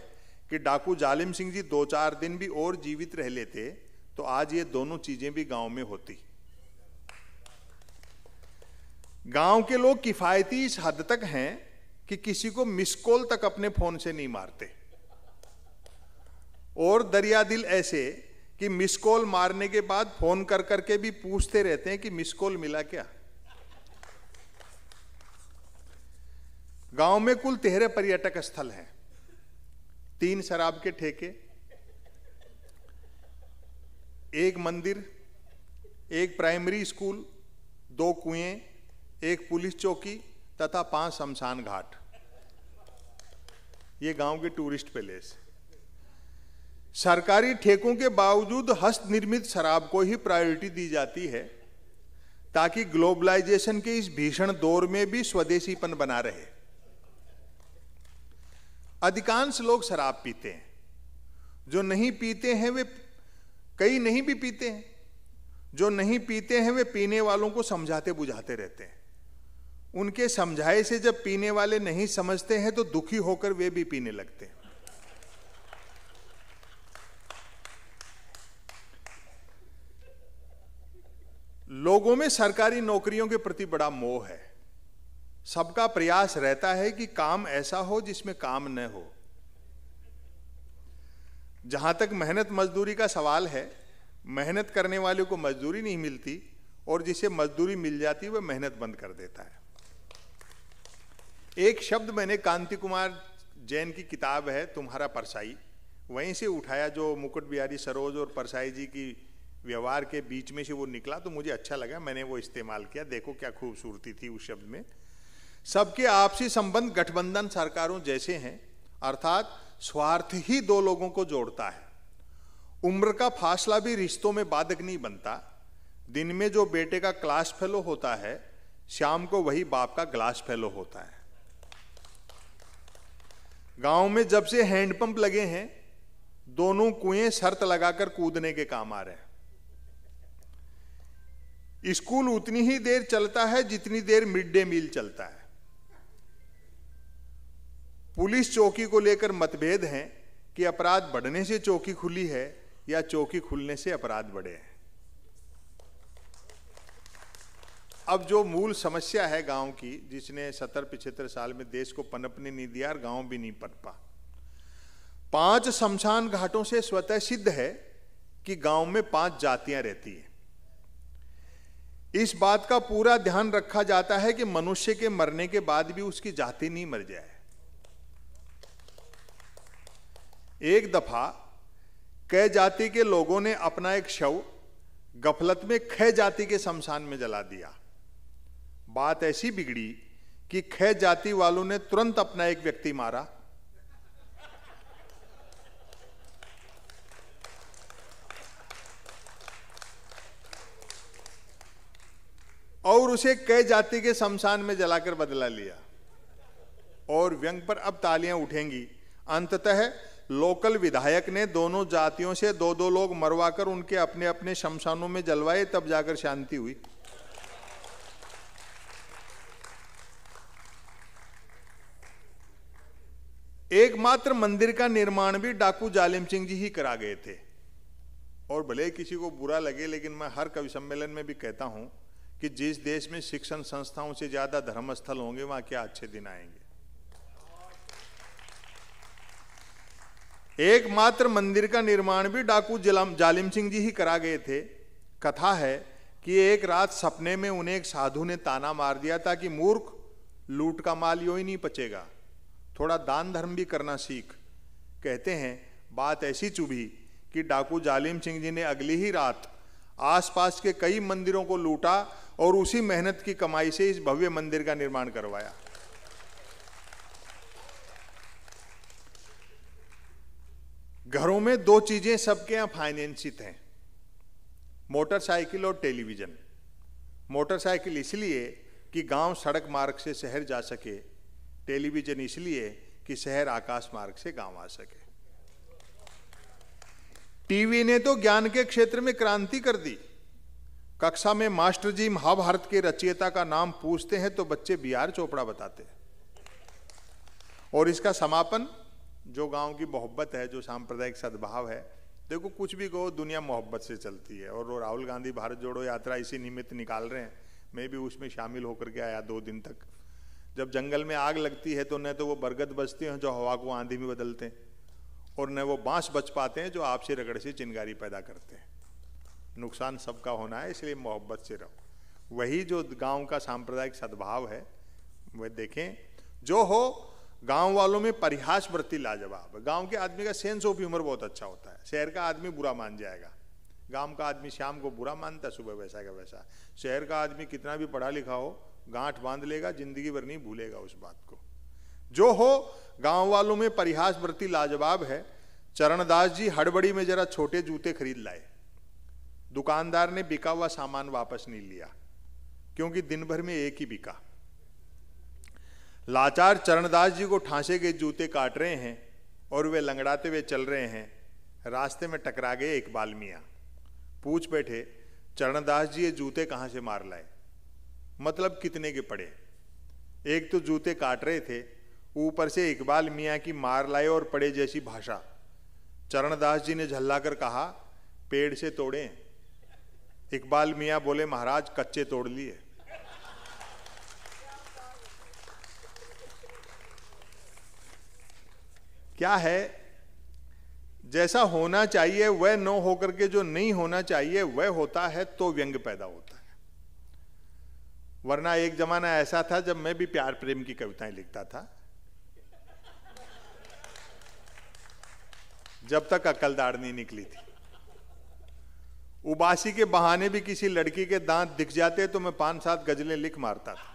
A: कि डाकू जालिम सिंह जी दो चार दिन भी और जीवित रह लेते तो आज ये दोनों चीजें भी गांव में होती गांव के लोग किफायती इस हद तक हैं कि किसी को मिस कॉल तक अपने फोन से नहीं मारते और दरिया दिल ऐसे कि मिस कॉल मारने के बाद फोन कर करके भी पूछते रहते हैं कि मिस कॉल मिला क्या गांव में कुल तेरह पर्यटक स्थल हैं तीन शराब के ठेके एक मंदिर एक प्राइमरी स्कूल दो कुएं एक पुलिस चौकी तथा पांच शमशान घाट ये गांव के टूरिस्ट प्लेस है सरकारी ठेकों के बावजूद हस्त निर्मित शराब को ही प्रायोरिटी दी जाती है ताकि ग्लोबलाइजेशन के इस भीषण दौर में भी स्वदेशीपन बना रहे अधिकांश लोग शराब पीते हैं जो नहीं पीते हैं वे कई नहीं भी पीते हैं जो नहीं पीते हैं वे पीने वालों को समझाते बुझाते रहते हैं उनके समझाए से जब पीने वाले नहीं समझते हैं तो दुखी होकर वे भी पीने लगते हैं लोगों में सरकारी नौकरियों के प्रति बड़ा मोह है सबका प्रयास रहता है कि काम ऐसा हो जिसमें काम न हो जहां तक मेहनत मजदूरी का सवाल है मेहनत करने वाले को मजदूरी नहीं मिलती और जिसे मजदूरी मिल जाती वह मेहनत बंद कर देता है एक शब्द मैंने कांति कुमार जैन की किताब है तुम्हारा परसाई वहीं से उठाया जो मुकुट बिहारी सरोज और परसाई जी की व्यवहार के बीच में से वो निकला तो मुझे अच्छा लगा मैंने वो इस्तेमाल किया देखो क्या खूबसूरती थी उस शब्द में सबके आपसी संबंध गठबंधन सरकारों जैसे हैं अर्थात स्वार्थ ही दो लोगों को जोड़ता है उम्र का फासला भी रिश्तों में बाधक नहीं बनता दिन में जो बेटे का क्लास फेलो होता है शाम को वही बाप का ग्लास फेलो होता है गांव में जब से हैंडपंप लगे हैं दोनों कुएं शर्त लगाकर कूदने के काम आ रहे हैं स्कूल उतनी ही देर चलता है जितनी देर मिड डे मील चलता है पुलिस चौकी को लेकर मतभेद हैं कि अपराध बढ़ने से चौकी खुली है या चौकी खुलने से अपराध बढ़े हैं अब जो मूल समस्या है गांव की जिसने सत्तर पिछहत्तर साल में देश को पनपने नहीं दिया और गांव भी नहीं पनपा पांच शमशान घाटों से स्वतः सिद्ध है कि गांव में पांच जातियां रहती हैं इस बात का पूरा ध्यान रखा जाता है कि मनुष्य के मरने के बाद भी उसकी जाति नहीं मर जाए एक दफा कै जाति के लोगों ने अपना एक शव गफलत में ख जाति के शमशान में जला दिया बात ऐसी बिगड़ी कि ख जाति वालों ने तुरंत अपना एक व्यक्ति मारा और उसे कई जाति के शमशान में जलाकर बदला लिया और व्यंग पर अब तालियां उठेंगी अंततः लोकल विधायक ने दोनों जातियों से दो दो लोग मरवाकर उनके अपने अपने शमशानों में जलवाए तब जाकर शांति हुई एकमात्र मंदिर का निर्माण भी डाकू जालिम सिंह जी ही करा गए थे और भले किसी को बुरा लगे लेकिन मैं हर कवि सम्मेलन में भी कहता हूं कि जिस देश में शिक्षण संस्थाओं से ज्यादा धर्मस्थल होंगे वहां क्या अच्छे दिन आएंगे एकमात्र मंदिर का निर्माण भी डाकू जालिम सिंह जी ही करा गए थे कथा है कि एक रात सपने में उन्हें एक साधु ने ताना मार दिया था कि मूर्ख लूट का माल यो ही नहीं पचेगा थोड़ा दान धर्म भी करना सीख कहते हैं बात ऐसी चुभी कि डाकू जालिम सिंह जी ने अगली ही रात आसपास के कई मंदिरों को लूटा और उसी मेहनत की कमाई से इस भव्य मंदिर का निर्माण करवाया घरों में दो चीजें सबके यहां फाइनेंसित हैं मोटरसाइकिल और टेलीविजन मोटरसाइकिल इसलिए कि गांव सड़क मार्ग से शहर जा सके टेलीविजन इसलिए कि शहर आकाश मार्ग से गांव आ सके टीवी ने तो ज्ञान के क्षेत्र में क्रांति कर दी कक्षा में मास्टर जी महाभारत के रचयिता का नाम पूछते हैं तो बच्चे बी आर चोपड़ा बताते हैं और इसका समापन जो गांव की मोहब्बत है जो सांप्रदायिक सद्भाव है देखो कुछ भी कहो दुनिया मोहब्बत से चलती है और राहुल गांधी भारत जोड़ो यात्रा इसी निमित्त निकाल रहे हैं मैं भी उसमें शामिल होकर के आया दो दिन तक जब जंगल में आग लगती है तो न तो वो बरगद बचते हैं जो हवा को आंधी में बदलते हैं और न वो बांस बच पाते हैं जो आपसे रगड़ से चिंगारी पैदा करते हैं नुकसान सबका होना है इसलिए मोहब्बत से रहो वही जो गांव का सांप्रदायिक सद्भाव है वह देखें जो हो गांव वालों में परिहास वृत्ति लाजवाब गांव के आदमी का सेंस ऑफ ह्यूमर बहुत अच्छा होता है शहर का आदमी बुरा मान जाएगा गांव का आदमी शाम को बुरा मानता है सुबह वैसा का वैसा शहर का आदमी कितना भी पढ़ा लिखा हो गांठ बांध लेगा जिंदगी भर नहीं भूलेगा उस बात को जो हो गांव वालों में परिहास वृत्ति लाजवाब है चरणदास जी हड़बड़ी में जरा छोटे जूते खरीद लाए दुकानदार ने बिका हुआ सामान वापस नहीं लिया क्योंकि दिन भर में एक ही बिका लाचार चरणदास जी को ठांसे के जूते काट रहे हैं और वे लंगड़ाते हुए चल रहे हैं रास्ते में टकरा गए एक बालमिया पूछ बैठे चरणदास जी ये जूते कहाँ से मार लाए मतलब कितने के पड़े एक तो जूते काट रहे थे ऊपर से इकबाल मियाँ की मार लाए और पड़े जैसी भाषा चरणदास जी ने झल्ला कर कहा पेड़ से तोड़ें इकबाल मियाँ बोले महाराज कच्चे तोड़ लिए क्या है जैसा होना चाहिए वह न होकर के जो नहीं होना चाहिए वह होता है तो व्यंग पैदा होता है वरना एक जमाना ऐसा था जब मैं भी प्यार प्रेम की कविताएं लिखता था जब तक अकलदार नहीं निकली थी उबासी के बहाने भी किसी लड़की के दांत दिख जाते तो मैं पांच सात गजलें लिख मारता था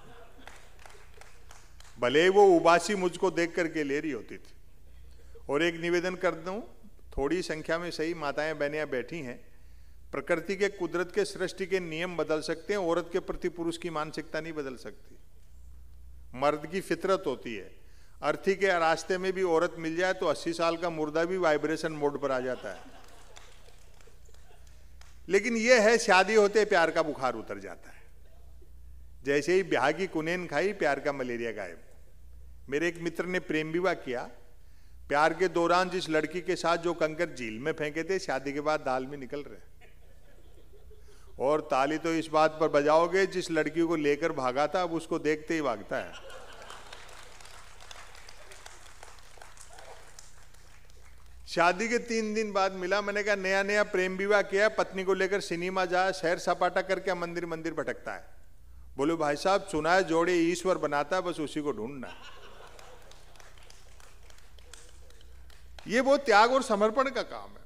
A: भले वो उबासी मुझको देख करके ले रही होती थी और एक निवेदन कर दूं थोड़ी संख्या में सही माताएं बहनियां बैठी हैं प्रकृति के कुदरत के सृष्टि के नियम बदल सकते हैं औरत के प्रति पुरुष की मानसिकता नहीं बदल सकती मर्द की फितरत होती है अर्थी के रास्ते में भी औरत मिल जाए तो 80 साल का मुर्दा भी वाइब्रेशन मोड पर आ जाता है लेकिन यह है शादी होते प्यार का बुखार उतर जाता है जैसे ही ब्याह की कुनेन खाई प्यार का मलेरिया गायब मेरे एक मित्र ने प्रेम विवाह किया प्यार के दौरान जिस लड़की के साथ जो कंकर झील में फेंके थे शादी के बाद दाल में निकल रहे और ताली तो इस बात पर बजाओगे जिस लड़की को लेकर भागा था अब उसको देखते ही भागता है शादी के तीन दिन बाद मिला मैंने कहा नया नया प्रेम विवाह किया पत्नी को लेकर सिनेमा जा शहर सपाटा करके मंदिर मंदिर भटकता है बोलो भाई साहब सुना है जोड़े ईश्वर बनाता है बस उसी को ढूंढना ये बहुत त्याग और समर्पण का काम है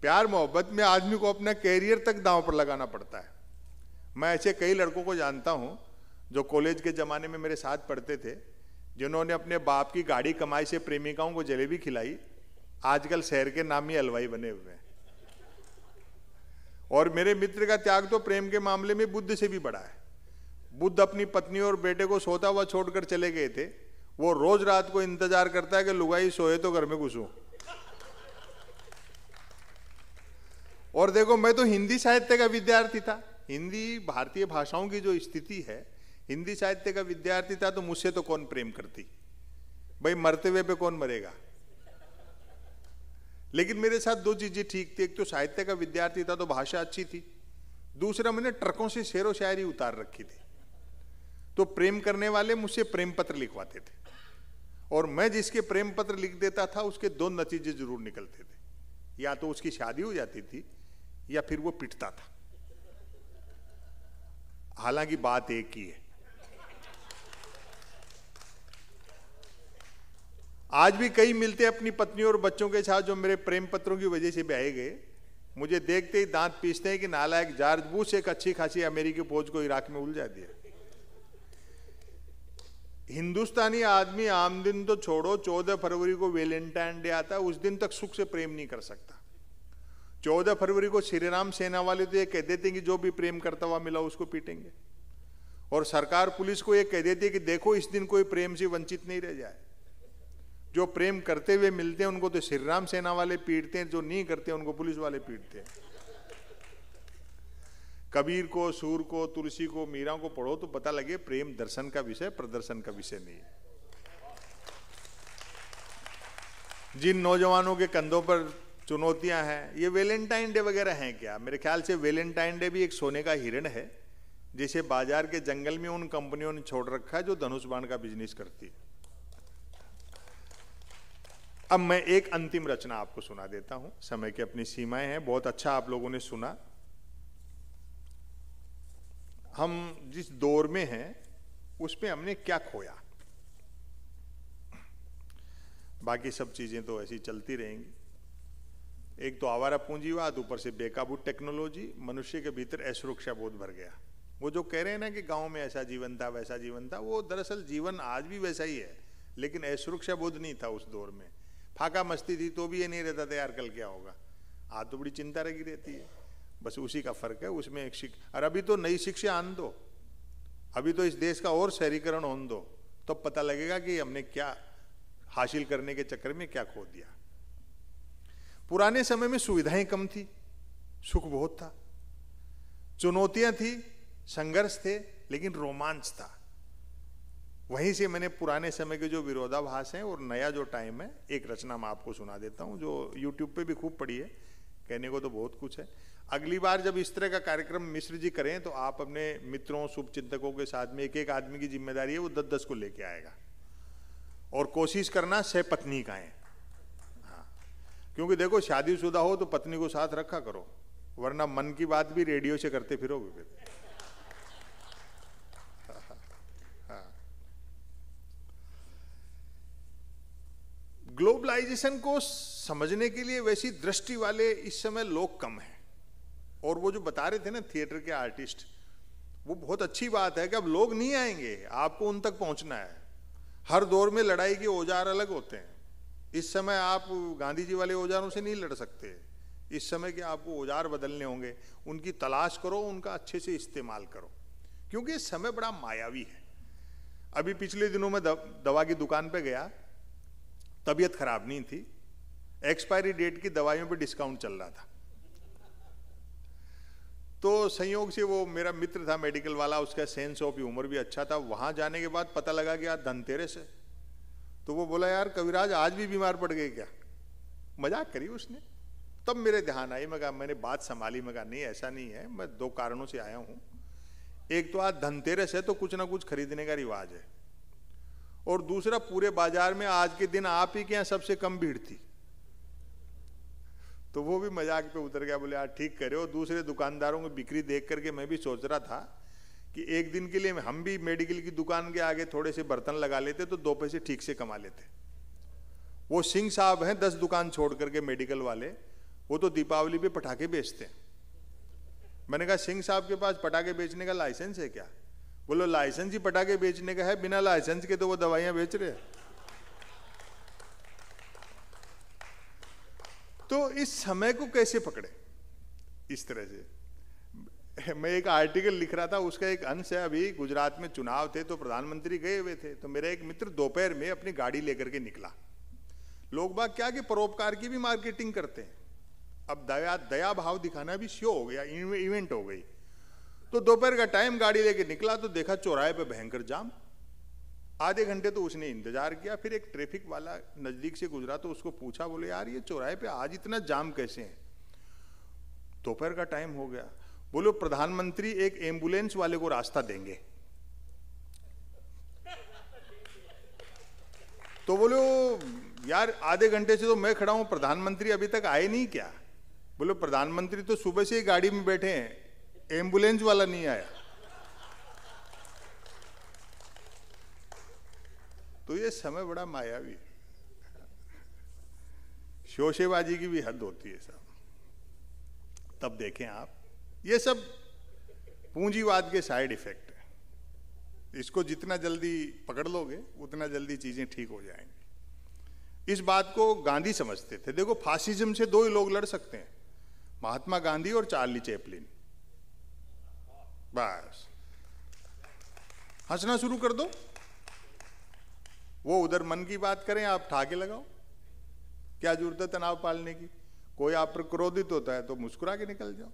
A: प्यार मोहब्बत में आदमी को अपना कैरियर तक दांव पर लगाना पड़ता है मैं ऐसे कई लड़कों को जानता हूं जो कॉलेज के ज़माने में मेरे साथ पढ़ते थे जिन्होंने अपने बाप की गाड़ी कमाई से प्रेमिकाओं को जलेबी खिलाई आजकल शहर के नाम ही हलवाई बने हुए हैं और मेरे मित्र का त्याग तो प्रेम के मामले में बुद्ध से भी बड़ा है बुद्ध अपनी पत्नी और बेटे को सोता हुआ छोड़कर चले गए थे वो रोज रात को इंतजार करता है कि लुगाई सोए तो घर में घुसू और देखो मैं तो हिंदी साहित्य का विद्यार्थी था हिंदी भारतीय भाषाओं की जो स्थिति है हिंदी साहित्य का विद्यार्थी था तो मुझसे तो कौन प्रेम करती भाई मरते हुए पे कौन मरेगा लेकिन मेरे साथ दो चीजें ठीक थी एक तो साहित्य का विद्यार्थी था तो भाषा अच्छी थी दूसरा मैंने ट्रकों से शेरों शायरी उतार रखी थी तो प्रेम करने वाले मुझसे प्रेम पत्र लिखवाते थे और मैं जिसके प्रेम पत्र लिख देता था उसके दो नतीजे जरूर निकलते थे या तो उसकी शादी हो जाती थी या फिर वो पिटता था हालांकि बात एक ही है आज भी कई मिलते हैं अपनी पत्नियों और बच्चों के साथ जो मेरे प्रेम पत्रों की वजह से बहे गए मुझे देखते ही दांत पीसते हैं कि नालायक जार्ज बुश एक अच्छी खासी अमेरिकी फौज को इराक में उलझा दिया हिंदुस्तानी आदमी आम दिन तो छोड़ो चौदह फरवरी को वेलेंटाइन डे आता है उस दिन तक सुख से प्रेम नहीं कर सकता चौदह फरवरी को श्री राम सेना वाले तो ये कह देते कि जो भी प्रेम करता हुआ मिला उसको पीटेंगे और सरकार पुलिस को ये कह देती है कि देखो इस दिन कोई प्रेम से वंचित नहीं रह जाए जो प्रेम करते हुए मिलते हैं उनको तो श्रीराम सेना वाले पीटते हैं जो नहीं करते उनको पुलिस वाले पीटते हैं कबीर को सूर को तुलसी को मीरा को पढ़ो तो पता लगे प्रेम दर्शन का विषय प्रदर्शन का विषय नहीं है जिन नौजवानों के कंधों पर चुनौतियां हैं ये वेलेंटाइन डे वगैरह हैं क्या मेरे ख्याल से वेलेंटाइन डे भी एक सोने का हिरण है जिसे बाजार के जंगल में उन कंपनियों ने छोड़ रखा है जो धनुष बाण का बिजनेस करती है अब मैं एक अंतिम रचना आपको सुना देता हूं समय की अपनी सीमाएं हैं बहुत अच्छा आप लोगों ने सुना हम जिस दौर में हैं उसमें हमने क्या खोया बाकी सब चीजें तो ऐसी चलती रहेंगी एक तो आवारा पूंजीवाद तो ऊपर से बेकाबू टेक्नोलॉजी मनुष्य के भीतर असुरक्षा बोध भर गया वो जो कह रहे हैं ना कि गांव में ऐसा जीवन था वैसा जीवन था वो दरअसल जीवन आज भी वैसा ही है लेकिन असुरक्षा बोध नहीं था उस दौर में फाका मस्ती थी तो भी ये नहीं रहता था यार कल क्या होगा आज तो बड़ी चिंता लगी रहती है बस उसी का फर्क है उसमें एक शिक्षा और अभी तो नई शिक्षा आन दो अभी तो इस देश का और शहरीकरण होन दो तो पता लगेगा कि हमने क्या हासिल करने के चक्कर में क्या खो दिया पुराने समय में सुविधाएं कम थी सुख बहुत था चुनौतियां थी संघर्ष थे लेकिन रोमांच था वहीं से मैंने पुराने समय के जो विरोधाभास हैं और नया जो टाइम है एक रचना मैं आपको सुना देता हूँ जो यूट्यूब पे भी खूब पड़ी है कहने को तो बहुत कुछ है अगली बार जब इस तरह का कार्यक्रम मिश्र जी करें तो आप अपने मित्रों शुभ चिंतकों के साथ में एक एक आदमी की जिम्मेदारी है वो दस दस को लेके आएगा और कोशिश करना सह पत्नी का है हाँ क्योंकि देखो शादीशुदा हो तो पत्नी को साथ रखा करो वरना मन की बात भी रेडियो से करते फिरोगे फिर ग्लोबलाइजेशन को समझने के लिए वैसी दृष्टि वाले इस समय लोग कम हैं और वो जो बता रहे थे ना थिएटर के आर्टिस्ट वो बहुत अच्छी बात है कि अब लोग नहीं आएंगे आपको उन तक पहुंचना है हर दौर में लड़ाई के औजार अलग होते हैं इस समय आप गांधी जी वाले औजारों से नहीं लड़ सकते इस समय के आपको औजार बदलने होंगे उनकी तलाश करो उनका अच्छे से इस्तेमाल करो क्योंकि समय बड़ा मायावी है अभी पिछले दिनों में दवा की दुकान पर गया तबीयत खराब नहीं थी एक्सपायरी डेट की दवाइयों पे डिस्काउंट चल रहा था तो संयोग से वो मेरा मित्र था मेडिकल वाला उसका सेंस ऑफ ह्यूमर भी अच्छा था वहां जाने के बाद पता लगा कि आज धनतेरस है तो वो बोला यार कविराज आज भी बीमार पड़ गए क्या मजाक करी उसने तब मेरे ध्यान आई मैं कहा मैंने बात संभाली मैं कहा नहीं ऐसा नहीं है मैं दो कारणों से आया हूं एक तो आज धनतेरस है तो कुछ ना कुछ खरीदने का रिवाज है और दूसरा पूरे बाजार में आज के दिन आप ही के यहाँ सबसे कम भीड़ थी तो वो भी मजाक पे उतर गया बोले यार हाँ, ठीक करे और दूसरे दुकानदारों को बिक्री देख करके मैं भी सोच रहा था कि एक दिन के लिए हम भी मेडिकल की दुकान के आगे थोड़े से बर्तन लगा लेते तो दो पैसे ठीक से कमा लेते वो सिंह साहब हैं दस दुकान छोड़ करके मेडिकल वाले वो तो दीपावली पे पटाखे बेचते हैं मैंने कहा सिंह साहब के पास पटाखे बेचने का लाइसेंस है क्या बोलो लाइसेंस ही पटाखे बेचने का है बिना लाइसेंस के तो वो दवाइयां बेच रहे हैं तो इस समय को कैसे पकड़े इस तरह से मैं एक आर्टिकल लिख रहा था उसका एक अंश है अभी गुजरात में चुनाव थे तो प्रधानमंत्री गए हुए थे तो मेरा एक मित्र दोपहर में अपनी गाड़ी लेकर के निकला लोग बाग क्या कि परोपकार की भी मार्केटिंग करते हैं अब दया दया भाव दिखाना भी शो हो गया इवेंट हो गई तो दोपहर का टाइम गाड़ी लेके निकला तो देखा चौराहे पे भयंकर जाम आधे घंटे तो उसने इंतजार किया फिर एक ट्रैफिक वाला नजदीक से गुजरा तो उसको पूछा बोले यार ये चौराहे पे आज इतना जाम कैसे है दोपहर का टाइम हो गया बोलो प्रधानमंत्री एक एम्बुलेंस वाले को रास्ता देंगे तो बोलो यार आधे घंटे से तो मैं खड़ा हूं प्रधानमंत्री अभी तक आए नहीं क्या बोलो प्रधानमंत्री तो सुबह से ही गाड़ी में बैठे हैं एम्बुलेंस वाला नहीं आया तो ये समय बड़ा मायावी है शोशेबाजी की भी हद होती है सब तब देखें आप ये सब पूंजीवाद के साइड इफेक्ट है इसको जितना जल्दी पकड़ लोगे उतना जल्दी चीजें ठीक हो जाएंगी इस बात को गांधी समझते थे देखो फासिज्म से दो ही लोग लड़ सकते हैं महात्मा गांधी और चार्ली चैपलिन बस हंसना शुरू कर दो वो उधर मन की बात करें आप ठाके लगाओ क्या जरूरत है तनाव पालने की कोई आप पर क्रोधित होता है तो मुस्कुरा के निकल जाओ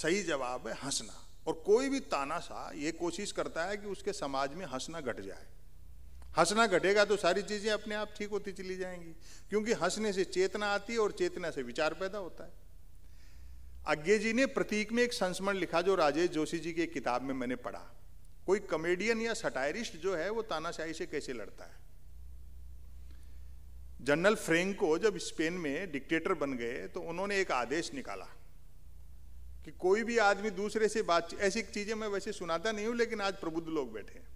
A: सही जवाब है हंसना और कोई भी तानाशाह ये कोशिश करता है कि उसके समाज में हंसना घट जाए हंसना घटेगा तो सारी चीजें अपने आप ठीक होती चली जाएंगी क्योंकि हंसने से चेतना आती है और चेतना से विचार पैदा होता है अज्ञे जी ने प्रतीक में एक संस्मरण लिखा जो राजेश जोशी जी की किताब में मैंने पढ़ा कोई कॉमेडियन या सटायरिस्ट जो है वो तानाशाही से कैसे लड़ता है जनरल फ्रेंको जब स्पेन में डिक्टेटर बन गए तो उन्होंने एक आदेश निकाला कि कोई भी आदमी दूसरे से बात ऐसी चीजें मैं वैसे सुनाता नहीं हूं लेकिन आज प्रबुद्ध लोग बैठे हैं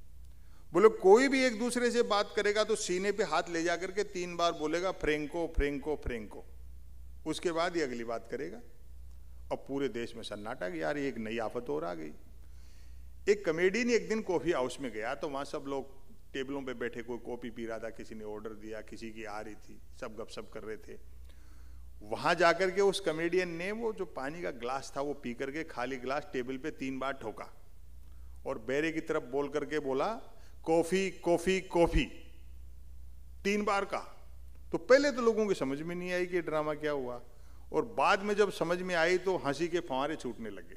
A: बोले कोई भी एक दूसरे से बात करेगा तो सीने पे हाथ ले जाकर के तीन बार बोलेगा फ्रेंको फ्रेंको फ्रेंको उसके बाद ये अगली बात करेगा अब पूरे देश में सन्नाटा गया यार एक नई आफत और आ गई एक कमेडियन एक दिन कॉफ़ी हाउस में गया तो वहाँ सब लोग टेबलों पे बैठे कोई कॉफ़ी पी रहा था किसी ने ऑर्डर दिया किसी की आ रही थी सब गपशप कर रहे थे वहाँ जाकर के उस कमेडियन ने वो जो पानी का ग्लास था वो पी करके खाली ग्लास टेबल पे तीन बार ठोका और बैरे की तरफ बोल करके बोला कॉफ़ी कॉफ़ी कॉफ़ी तीन बार का तो पहले तो लोगों की समझ में नहीं आई कि ड्रामा क्या हुआ और बाद में जब समझ में आई तो हंसी के फंवारे छूटने लगे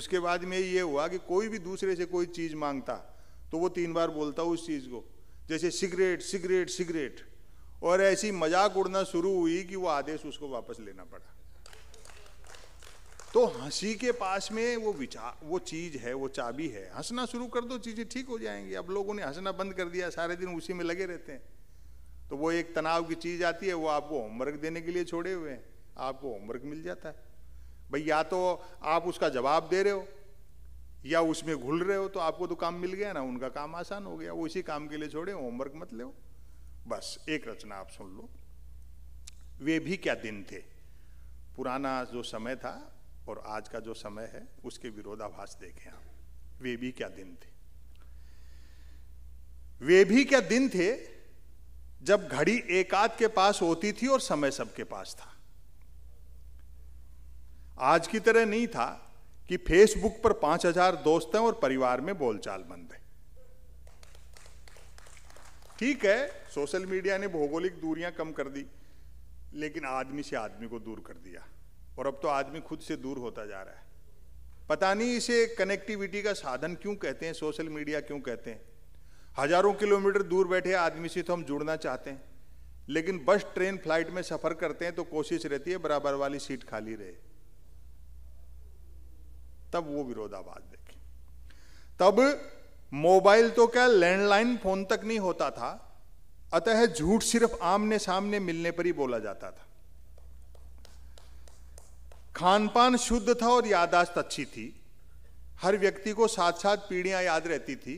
A: उसके बाद में ये हुआ कि कोई भी दूसरे से कोई चीज़ मांगता तो वो तीन बार बोलता उस चीज़ को जैसे सिगरेट सिगरेट सिगरेट और ऐसी मजाक उड़ना शुरू हुई कि वो आदेश उसको वापस लेना पड़ा तो हंसी के पास में वो विचार वो चीज़ है वो चाबी है हंसना शुरू कर दो चीज़ें ठीक हो जाएंगी अब लोगों ने हंसना बंद कर दिया सारे दिन उसी में लगे रहते हैं तो वो एक तनाव की चीज़ आती है वो आपको होमवर्क देने के लिए छोड़े हुए हैं आपको होमवर्क मिल जाता है भाई या तो आप उसका जवाब दे रहे हो या उसमें घुल रहे हो तो आपको तो काम मिल गया ना उनका काम आसान हो गया वो इसी काम के लिए छोड़े होमवर्क मत ले बस एक रचना आप सुन लो वे भी क्या दिन थे पुराना जो समय था और आज का जो समय है उसके विरोधाभास देखें आप वे भी क्या दिन थे वे भी क्या दिन थे जब घड़ी एकाध के पास होती थी और समय सबके पास था आज की तरह नहीं था कि फेसबुक पर पांच हजार दोस्त हैं और परिवार में बोलचाल बंद है ठीक है सोशल मीडिया ने भौगोलिक दूरियां कम कर दी लेकिन आदमी से आदमी को दूर कर दिया और अब तो आदमी खुद से दूर होता जा रहा है पता नहीं इसे कनेक्टिविटी का साधन क्यों कहते हैं सोशल मीडिया क्यों कहते हैं हजारों किलोमीटर दूर बैठे आदमी से तो हम जुड़ना चाहते हैं लेकिन बस ट्रेन फ्लाइट में सफ़र करते हैं तो कोशिश रहती है बराबर वाली सीट खाली रहे तब वो विरोधाभास देखें तब मोबाइल तो क्या लैंडलाइन फोन तक नहीं होता था अतः झूठ सिर्फ आमने सामने मिलने पर ही बोला जाता था खान पान शुद्ध था और यादाश्त अच्छी थी हर व्यक्ति को साथ साथ पीढ़ियां याद रहती थी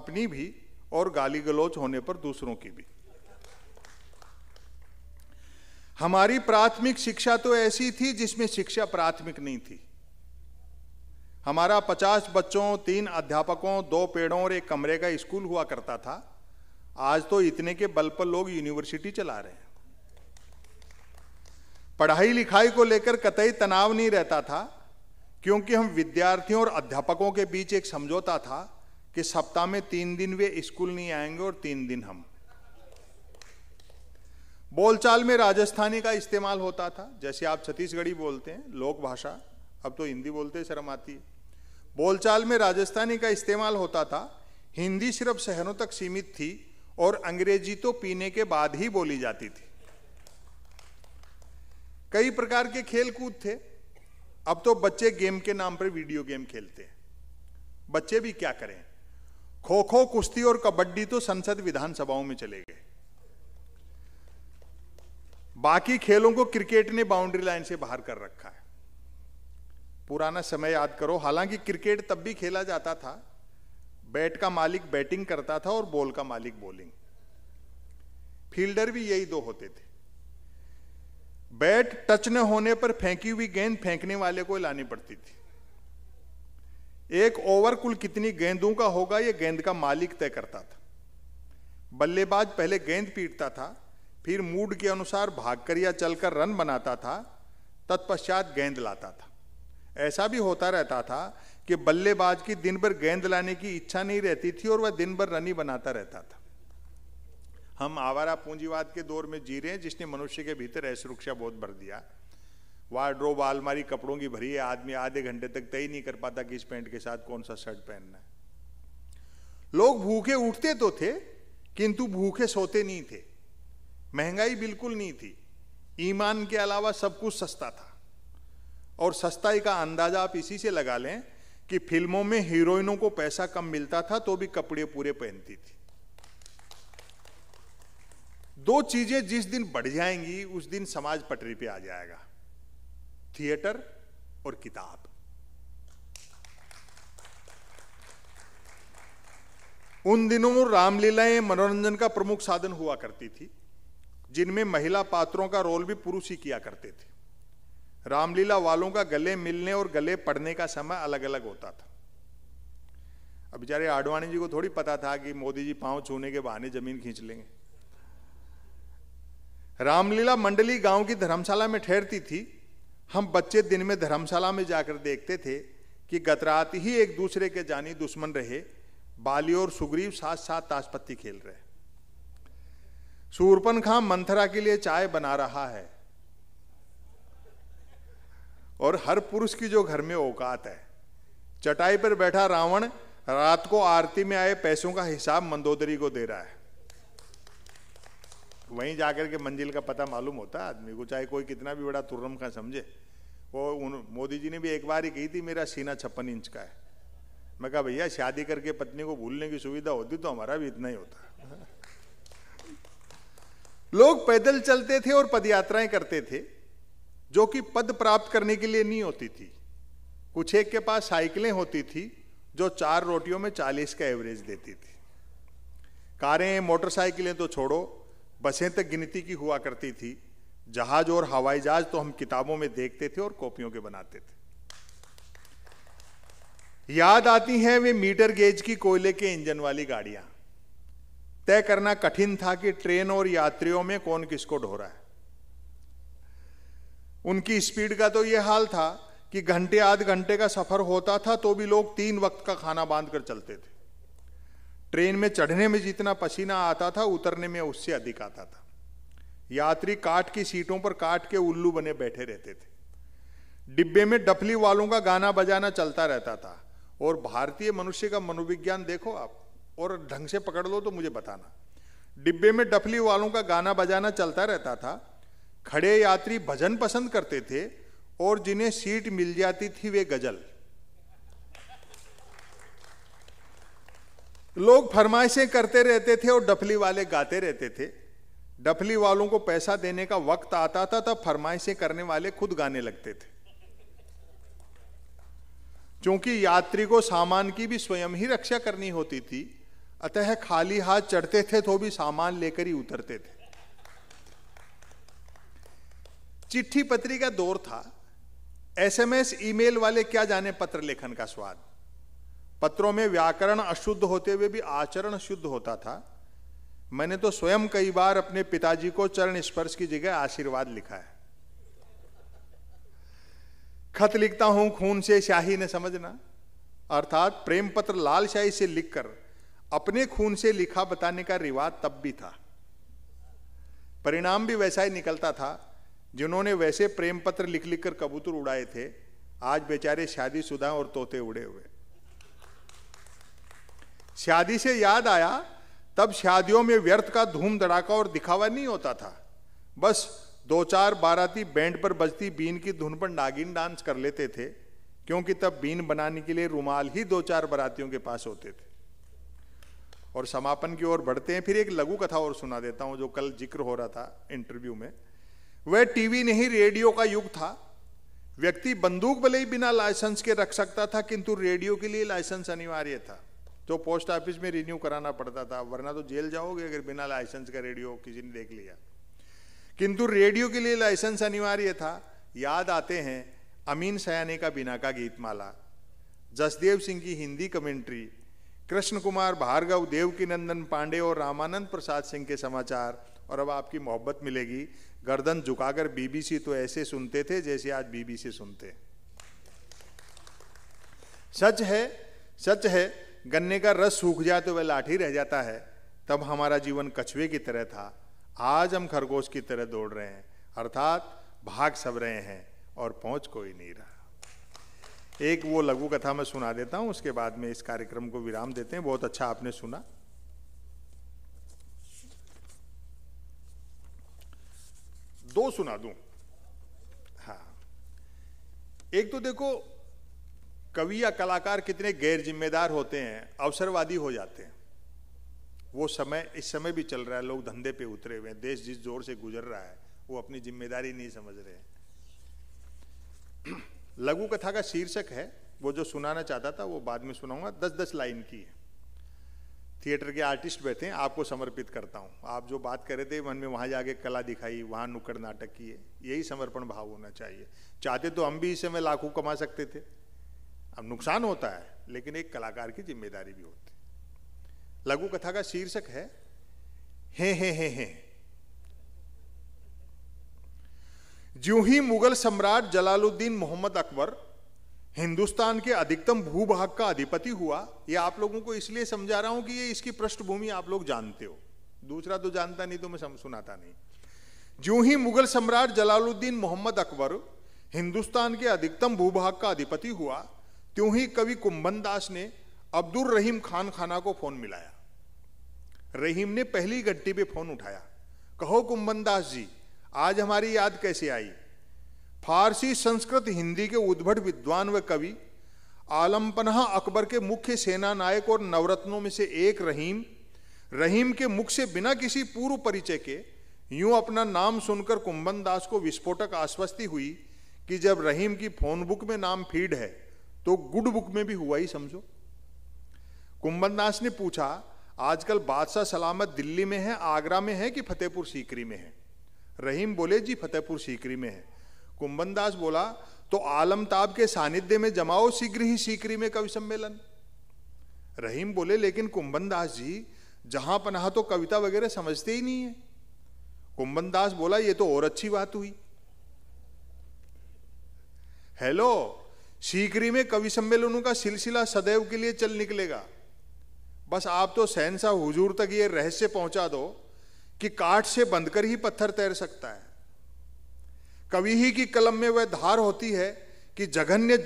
A: अपनी भी और गाली गलोच होने पर दूसरों की भी हमारी प्राथमिक शिक्षा तो ऐसी थी जिसमें शिक्षा प्राथमिक नहीं थी हमारा पचास बच्चों तीन अध्यापकों दो पेड़ों और एक कमरे का स्कूल हुआ करता था आज तो इतने के बल पर लोग यूनिवर्सिटी चला रहे हैं पढ़ाई लिखाई को लेकर कतई तनाव नहीं रहता था क्योंकि हम विद्यार्थियों और अध्यापकों के बीच एक समझौता था कि सप्ताह में तीन दिन वे स्कूल नहीं आएंगे और तीन दिन हम बोलचाल में राजस्थानी का इस्तेमाल होता था जैसे आप छत्तीसगढ़ी बोलते हैं लोक भाषा अब तो हिंदी बोलते शर्म आती है बोलचाल में राजस्थानी का इस्तेमाल होता था हिंदी सिर्फ शहरों तक सीमित थी और अंग्रेजी तो पीने के बाद ही बोली जाती थी कई प्रकार के खेल कूद थे अब तो बच्चे गेम के नाम पर वीडियो गेम खेलते हैं बच्चे भी क्या करें खो खो कुश्ती और कबड्डी तो संसद विधानसभाओं में चले गए बाकी खेलों को क्रिकेट ने बाउंड्री लाइन से बाहर कर रखा है पुराना समय याद करो हालांकि क्रिकेट तब भी खेला जाता था बैट का मालिक बैटिंग करता था और बॉल का मालिक बॉलिंग फील्डर भी यही दो होते थे बैट टच न होने पर फेंकी हुई गेंद फेंकने वाले को लानी पड़ती थी एक ओवर कुल कितनी गेंदों का होगा यह गेंद का मालिक तय करता था बल्लेबाज पहले गेंद पीटता था फिर मूड के अनुसार भागकर या चलकर रन बनाता था तत्पश्चात गेंद लाता था ऐसा भी होता रहता था कि बल्लेबाज की दिन भर गेंद लाने की इच्छा नहीं रहती थी और वह दिन भर रन ही बनाता रहता था हम आवारा पूंजीवाद के दौर में जी रहे हैं जिसने मनुष्य के भीतर असुरक्षा बहुत भर दिया वार्ड्रोब आलमारी कपड़ों की भरी है आदमी आधे घंटे तक तय नहीं कर पाता कि इस पैंट के साथ कौन सा शर्ट पहनना है लोग भूखे उठते तो थे किंतु भूखे सोते नहीं थे महंगाई बिल्कुल नहीं थी ईमान के अलावा सब कुछ सस्ता था और सस्ताई का अंदाज़ा आप इसी से लगा लें कि फिल्मों में हीरोइनों को पैसा कम मिलता था तो भी कपड़े पूरे पहनती थी दो चीजें जिस दिन बढ़ जाएंगी उस दिन समाज पटरी पे आ जाएगा थिएटर और किताब उन दिनों रामलीलाएं मनोरंजन का प्रमुख साधन हुआ करती थी जिनमें महिला पात्रों का रोल भी पुरुष ही किया करते थे रामलीला वालों का गले मिलने और गले पढ़ने का समय अलग अलग होता था अब बेचारे आडवाणी जी को थोड़ी पता था कि मोदी जी पांव छूने के बहाने जमीन खींच लेंगे रामलीला मंडली गांव की धर्मशाला में ठहरती थी हम बच्चे दिन में धर्मशाला में जाकर देखते थे कि गतरात ही एक दूसरे के जानी दुश्मन रहे बाली और सुग्रीव साथ साथ ताशपत्ती खेल रहे सूरपन खां मंथरा के लिए चाय बना रहा है और हर पुरुष की जो घर में औकात है चटाई पर बैठा रावण रात को आरती में आए पैसों का हिसाब मंदोदरी को दे रहा है वहीं जाकर के मंजिल का पता मालूम होता है आदमी को चाहे कोई कितना भी बड़ा तुर्रम का समझे वो उन मोदी जी ने भी एक बार ही कही थी मेरा सीना छप्पन इंच का है मैं कहा भैया शादी करके पत्नी को भूलने की सुविधा होती तो हमारा भी इतना ही होता लोग पैदल चलते थे और पदयात्राएं करते थे जो कि पद प्राप्त करने के लिए नहीं होती थी कुछ एक के पास साइकिलें होती थी जो चार रोटियों में चालीस का एवरेज देती थी कारें मोटरसाइकिलें तो छोड़ो बसें तक गिनती की हुआ करती थी जहाज और हवाई जहाज तो हम किताबों में देखते थे और कॉपियों के बनाते थे याद आती हैं वे मीटर गेज की कोयले के इंजन वाली गाड़ियां तय करना कठिन था कि ट्रेन और यात्रियों में कौन किसको ढो रहा है उनकी स्पीड का तो ये हाल था कि घंटे आध घंटे का सफर होता था तो भी लोग तीन वक्त का खाना बांध कर चलते थे ट्रेन में चढ़ने में जितना पसीना आता था उतरने में उससे अधिक आता था यात्री काट की सीटों पर काट के उल्लू बने बैठे रहते थे डिब्बे में डफली वालों का गाना बजाना चलता रहता था और भारतीय मनुष्य का मनोविज्ञान देखो आप और ढंग से पकड़ लो तो मुझे बताना डिब्बे में डफली वालों का गाना बजाना चलता रहता था खड़े यात्री भजन पसंद करते थे और जिन्हें सीट मिल जाती थी वे गजल लोग फरमाइशें करते रहते थे और डफली वाले गाते रहते थे डफली वालों को पैसा देने का वक्त आता था तब फरमाइशें करने वाले खुद गाने लगते थे क्योंकि यात्री को सामान की भी स्वयं ही रक्षा करनी होती थी अतः खाली हाथ चढ़ते थे तो भी सामान लेकर ही उतरते थे चिट्ठी पत्री का दौर था एसएमएस ईमेल वाले क्या जाने पत्र लेखन का स्वाद पत्रों में व्याकरण अशुद्ध होते हुए भी आचरण शुद्ध होता था मैंने तो स्वयं कई बार अपने पिताजी को चरण स्पर्श की जगह आशीर्वाद लिखा है खत लिखता हूं खून से शाही ने समझना अर्थात प्रेम पत्र लाल शाही से लिखकर अपने खून से लिखा बताने का रिवाज तब भी था परिणाम भी वैसा ही निकलता था जिन्होंने वैसे प्रेम पत्र लिख लिख कर कबूतर उड़ाए थे आज बेचारे शादीशुदा और तोते उड़े हुए शादी से याद आया तब शादियों में व्यर्थ का धूम धड़ाका और दिखावा नहीं होता था बस दो चार बाराती बैंड पर बजती बीन की धुन पर नागिन डांस कर लेते थे क्योंकि तब बीन बनाने के लिए रुमाल ही दो चार बारातियों के पास होते थे और समापन की ओर बढ़ते हैं फिर एक लघु कथा और सुना देता हूँ जो कल जिक्र हो रहा था इंटरव्यू में वह टीवी नहीं रेडियो का युग था व्यक्ति बंदूक भले ही बिना लाइसेंस के रख सकता था किंतु रेडियो के लिए लाइसेंस अनिवार्य था तो पोस्ट ऑफिस में रिन्यू कराना पड़ता था वरना तो जेल जाओगे अगर बिना लाइसेंस का रेडियो किसी ने देख लिया किंतु रेडियो के लिए लाइसेंस अनिवार्य था याद आते हैं अमीन सयानी का बिना का गीतमाला जसदेव सिंह की हिंदी कमेंट्री कृष्ण कुमार भार्गव देव की नंदन पांडे और रामानंद प्रसाद सिंह के समाचार और अब आपकी मोहब्बत मिलेगी गर्दन झुकाकर बीबीसी तो ऐसे सुनते थे जैसे आज बीबीसी सुनते सच है सच है गन्ने का रस सूख जाए तो वह लाठी रह जाता है तब हमारा जीवन कछुए की तरह था आज हम खरगोश की तरह दौड़ रहे हैं अर्थात भाग सब रहे हैं और पहुंच कोई नहीं रहा एक वो लघु कथा मैं सुना देता हूं उसके बाद में इस कार्यक्रम को विराम देते हैं बहुत अच्छा आपने सुना दो सुना दूं हाँ एक तो देखो कवि या कलाकार कितने गैर जिम्मेदार होते हैं अवसरवादी हो जाते हैं वो समय इस समय भी चल रहा है लोग धंधे पे उतरे हुए हैं देश जिस जोर से गुजर रहा है वो अपनी जिम्मेदारी नहीं समझ रहे हैं <clears throat> लघु कथा का शीर्षक है वो जो सुनाना चाहता था वो बाद में सुनाऊंगा दस दस लाइन की है थिएटर के आर्टिस्ट बैठे हैं आपको समर्पित करता हूँ आप जो बात कर रहे थे मन में वहाँ जाके कला दिखाई वहाँ नुक्कड़ नाटक किए यही समर्पण भाव होना चाहिए चाहते तो हम भी इस समय लाखों कमा सकते थे अब नुकसान होता है लेकिन एक कलाकार की जिम्मेदारी भी होती लघु कथा का शीर्षक है हे हे हे हे ज्यों ही मुगल सम्राट जलालुद्दीन मोहम्मद अकबर हिंदुस्तान के अधिकतम भूभाग का अधिपति हुआ यह आप लोगों को इसलिए समझा रहा हूं कि ये इसकी पृष्ठभूमि आप लोग जानते हो दूसरा तो जानता नहीं तो मैं सुनाता नहीं जो ही मुगल सम्राट जलालुद्दीन मोहम्मद अकबर हिंदुस्तान के अधिकतम भूभाग का अधिपति हुआ त्यों ही कवि कुंभन दास ने अब्दुल रहीम खान खाना को फोन मिलाया रहीम ने पहली घंटी पे फोन उठाया कहो कुंभन दास जी आज हमारी याद कैसे आई फारसी संस्कृत हिंदी के उद्भट विद्वान व कवि आलमपना अकबर के मुख्य सेना नायक और नवरत्नों में से एक रहीम रहीम के मुख से बिना किसी पूर्व परिचय के यूं अपना नाम सुनकर कुंभन दास को विस्फोटक आश्वस्ति हुई कि जब रहीम की फोन बुक में नाम फीड है तो गुड बुक में भी हुआ ही समझो कुंभन दास ने पूछा आजकल बादशाह सलामत दिल्ली में है आगरा में है कि फतेहपुर सीकरी में है रहीम बोले जी फतेहपुर सीकरी में है कुंभनदास बोला तो आलमताब के सानिध्य में जमाओ शीघ्र ही सीकरी में कवि सम्मेलन रहीम बोले लेकिन कुंभनदास जी जहां पनाह तो कविता वगैरह समझते ही नहीं है कुंभनदास बोला ये तो और अच्छी बात हुई हेलो सीकरी में कवि सम्मेलनों का सिलसिला सदैव के लिए चल निकलेगा बस आप तो सहनसा हुजूर तक ये रहस्य पहुंचा दो कि काठ से बंधकर ही पत्थर तैर सकता है कवि ही की कलम में वह धार होती है कि जघन्य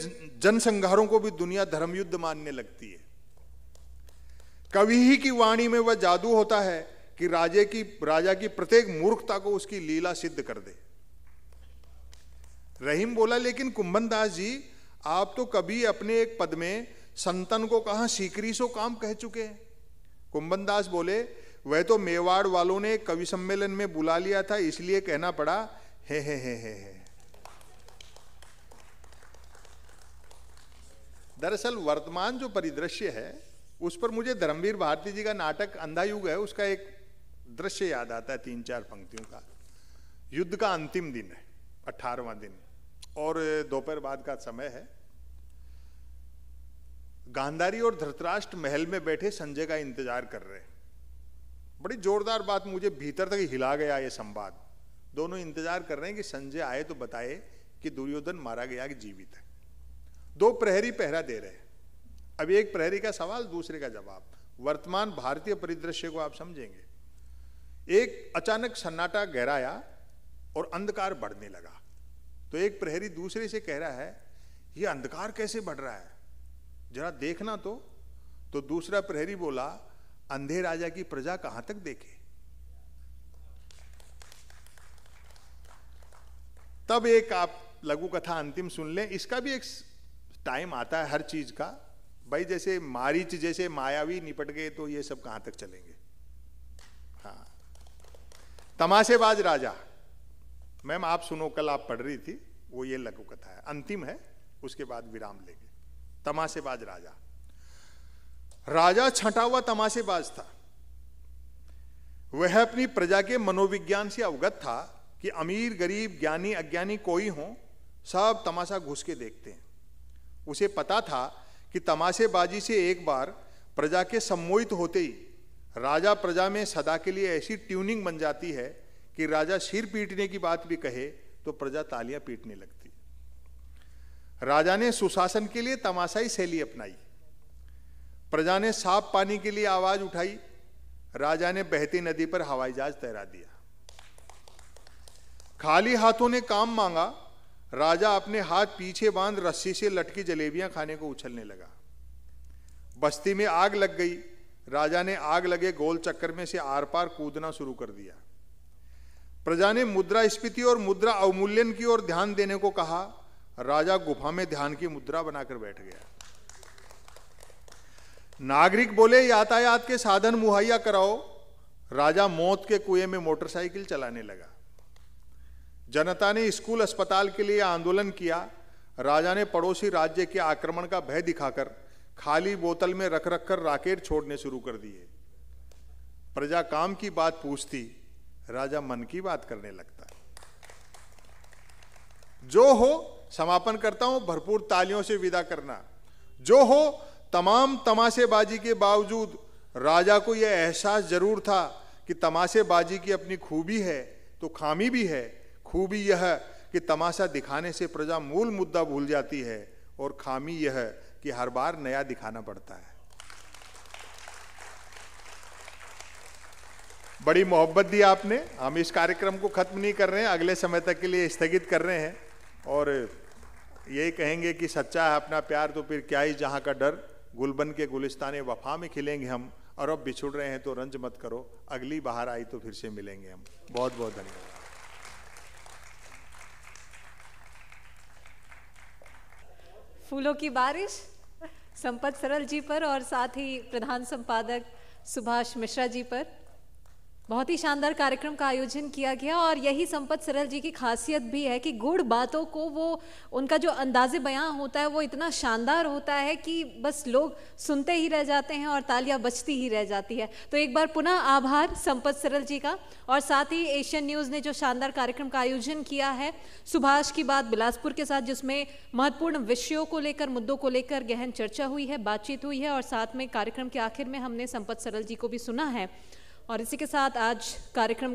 A: जनसंहारों को भी दुनिया धर्मयुद्ध मानने लगती है कवि ही की वाणी में वह जादू होता है कि राजे की राजा की प्रत्येक मूर्खता को उसकी लीला सिद्ध कर दे रहीम बोला लेकिन कुंभन दास जी आप तो कभी अपने एक पद में संतन को कहा सीकरी सो काम कह चुके हैं कुंभन दास बोले वह तो मेवाड़ वालों ने कवि सम्मेलन में बुला लिया था इसलिए कहना पड़ा हे हे हे हे हे दरअसल वर्तमान जो परिदृश्य है उस पर मुझे धर्मवीर भारती जी का नाटक अंधा युग है उसका एक दृश्य याद आता है तीन चार पंक्तियों का युद्ध का अंतिम दिन है अठारवा दिन और दोपहर बाद का समय है गांधारी और धृतराष्ट्र महल में बैठे संजय का इंतजार कर रहे हैं बड़ी जोरदार बात मुझे भीतर तक हिला गया ये संवाद दोनों इंतजार कर रहे हैं कि संजय आए तो बताए कि दुर्योधन मारा गया कि जीवित है दो प्रहरी पहरा दे रहे हैं अब एक प्रहरी का सवाल दूसरे का जवाब वर्तमान भारतीय परिदृश्य को आप समझेंगे एक अचानक सन्नाटा गहराया और अंधकार बढ़ने लगा तो एक प्रहरी दूसरे से कह रहा है ये अंधकार कैसे बढ़ रहा है जरा देखना तो तो दूसरा प्रहरी बोला अंधे राजा की प्रजा कहां तक देखे तब एक आप लघु कथा अंतिम सुन लें इसका भी एक टाइम आता है हर चीज का भाई जैसे मारीच जैसे मायावी निपट गए तो ये सब कहां तक चलेंगे हाँ तमाशेबाज राजा मैम आप सुनो कल आप पढ़ रही थी वो ये लघु कथा है अंतिम है उसके बाद विराम लेंगे तमाशेबाज राजा राजा छटा हुआ तमाशेबाज था वह अपनी प्रजा के मनोविज्ञान से अवगत था कि अमीर गरीब ज्ञानी अज्ञानी कोई हो सब तमाशा घुस के देखते हैं उसे पता था कि तमाशेबाजी से एक बार प्रजा के सम्मोहित होते ही राजा प्रजा में सदा के लिए ऐसी ट्यूनिंग बन जाती है कि राजा सिर पीटने की बात भी कहे तो प्रजा तालियां पीटने लगती राजा ने सुशासन के लिए तमाशाई शैली अपनाई प्रजा ने साफ पानी के लिए आवाज उठाई राजा ने बहती नदी पर हवाई जहाज तैरा दिया खाली हाथों ने काम मांगा राजा अपने हाथ पीछे बांध रस्सी से लटकी जलेबियां खाने को उछलने लगा बस्ती में आग लग गई राजा ने आग लगे गोल चक्कर में से आर पार कूदना शुरू कर दिया प्रजा ने मुद्रा स्फीति और मुद्रा अवमूल्यन की ओर ध्यान देने को कहा राजा गुफा में ध्यान की मुद्रा बनाकर बैठ गया नागरिक बोले यातायात के साधन मुहैया कराओ राजा मौत के कुएं में मोटरसाइकिल चलाने लगा जनता ने स्कूल अस्पताल के लिए आंदोलन किया राजा ने पड़ोसी राज्य के आक्रमण का भय दिखाकर खाली बोतल में रख रख कर राकेट छोड़ने शुरू कर दिए प्रजा काम की बात पूछती राजा मन की बात करने लगता जो हो समापन करता हूं भरपूर तालियों से विदा करना जो हो तमाम तमाशेबाजी के बावजूद राजा को यह एहसास जरूर था कि तमाशेबाजी की अपनी खूबी है तो खामी भी है खूबी यह कि तमाशा दिखाने से प्रजा मूल मुद्दा भूल जाती है और खामी यह कि हर बार नया दिखाना पड़ता है बड़ी मोहब्बत दी आपने हम इस कार्यक्रम को खत्म नहीं कर रहे हैं अगले समय तक के लिए स्थगित कर रहे हैं और यही कहेंगे कि सच्चा है अपना प्यार तो फिर क्या ही जहाँ का डर गुलबन के गुलिस्तान वफा में खिलेंगे हम और अब बिछुड़ रहे हैं तो रंज मत करो अगली बाहर आई तो फिर से मिलेंगे हम बहुत बहुत धन्यवाद
B: फूलों की बारिश संपत सरल जी पर और साथ ही प्रधान संपादक सुभाष
A: मिश्रा जी पर बहुत ही शानदार कार्यक्रम का आयोजन किया गया और यही संपत सरल जी
B: की खासियत भी है कि गुड़ बातों को वो उनका जो अंदाजे बयां होता है वो इतना शानदार होता है कि बस लोग सुनते ही रह जाते हैं और तालियां बचती ही रह जाती है तो
A: एक बार पुनः आभार संपत सरल जी का और साथ ही एशियन न्यूज़ ने जो शानदार कार्यक्रम का आयोजन किया है सुभाष की बात बिलासपुर के साथ जिसमें महत्वपूर्ण विषयों को लेकर मुद्दों को लेकर गहन चर्चा हुई है बातचीत हुई है और साथ में कार्यक्रम के आखिर में हमने संपत सरल जी को भी सुना है और इसी के साथ आज कार्यक्रम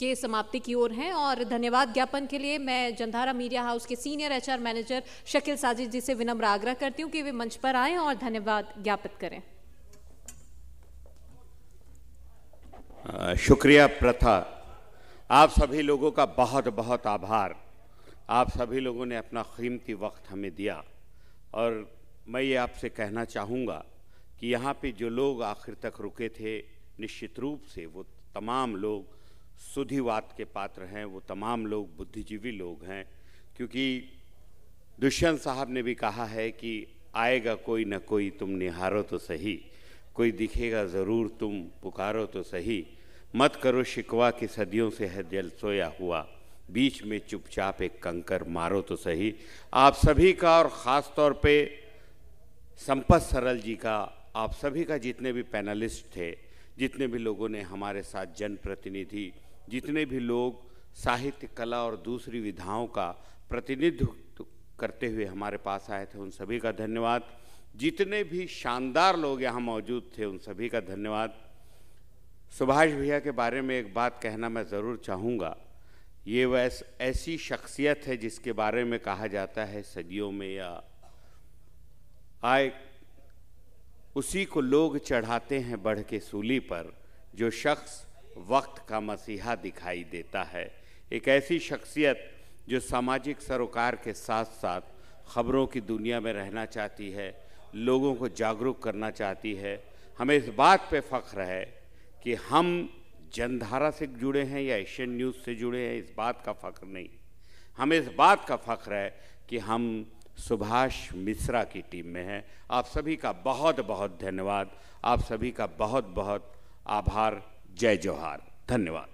A: के समाप्ति की ओर हैं और धन्यवाद ज्ञापन के लिए मैं जंधारा मीडिया हाउस के senior HR manager Shakeel Sajid ji से विनम्र आग्रह
B: करती हूँ कि वे मंच पर आएं और धन्यवाद ज्ञापित करें शुक्रिया प्रथा आप सभी लोगों का बहुत बहुत आभार आप सभी लोगों ने अपना कीमती वक्त हमें दिया और मैं ये आपसे कहना चाहूँगा कि यहाँ पे जो लोग आखिर तक रुके थे निश्चित रूप से वो तमाम लोग सुधिवाद के पात्र हैं वो तमाम लोग बुद्धिजीवी लोग हैं क्योंकि दुष्यंत साहब ने भी कहा है कि आएगा कोई ना कोई तुम निहारो तो सही कोई दिखेगा ज़रूर तुम पुकारो तो सही मत करो शिकवा कि सदियों से है जल सोया हुआ बीच में चुपचाप एक कंकर मारो तो सही आप सभी का और ख़ास तौर पे संपत सरल जी का आप सभी का जितने भी पैनलिस्ट थे जितने भी लोगों ने हमारे साथ जनप्रतिनिधि जितने भी लोग साहित्य कला और दूसरी विधाओं का प्रतिनिधित्व करते हुए हमारे पास आए थे उन सभी का धन्यवाद जितने भी शानदार लोग यहाँ मौजूद थे उन सभी का धन्यवाद सुभाष भैया के बारे में एक बात कहना मैं ज़रूर चाहूँगा ये वैस ऐसी शख्सियत है जिसके बारे में कहा जाता है सदियों में या आए उसी को लोग चढ़ाते हैं बढ़ के सूली पर जो शख्स वक्त का मसीहा दिखाई देता है एक ऐसी शख्सियत जो सामाजिक सरोकार के साथ साथ खबरों की दुनिया में रहना चाहती है लोगों को जागरूक करना चाहती है हमें इस बात पे फ़ख्र है कि हम जनधारा से जुड़े हैं या एशियन न्यूज़ से जुड़े हैं इस बात का फ़ख्र नहीं हमें इस बात का फ़ख्र है कि हम सुभाष मिश्रा की टीम में है आप सभी का बहुत बहुत धन्यवाद आप सभी का बहुत बहुत आभार जय जोहार धन्यवाद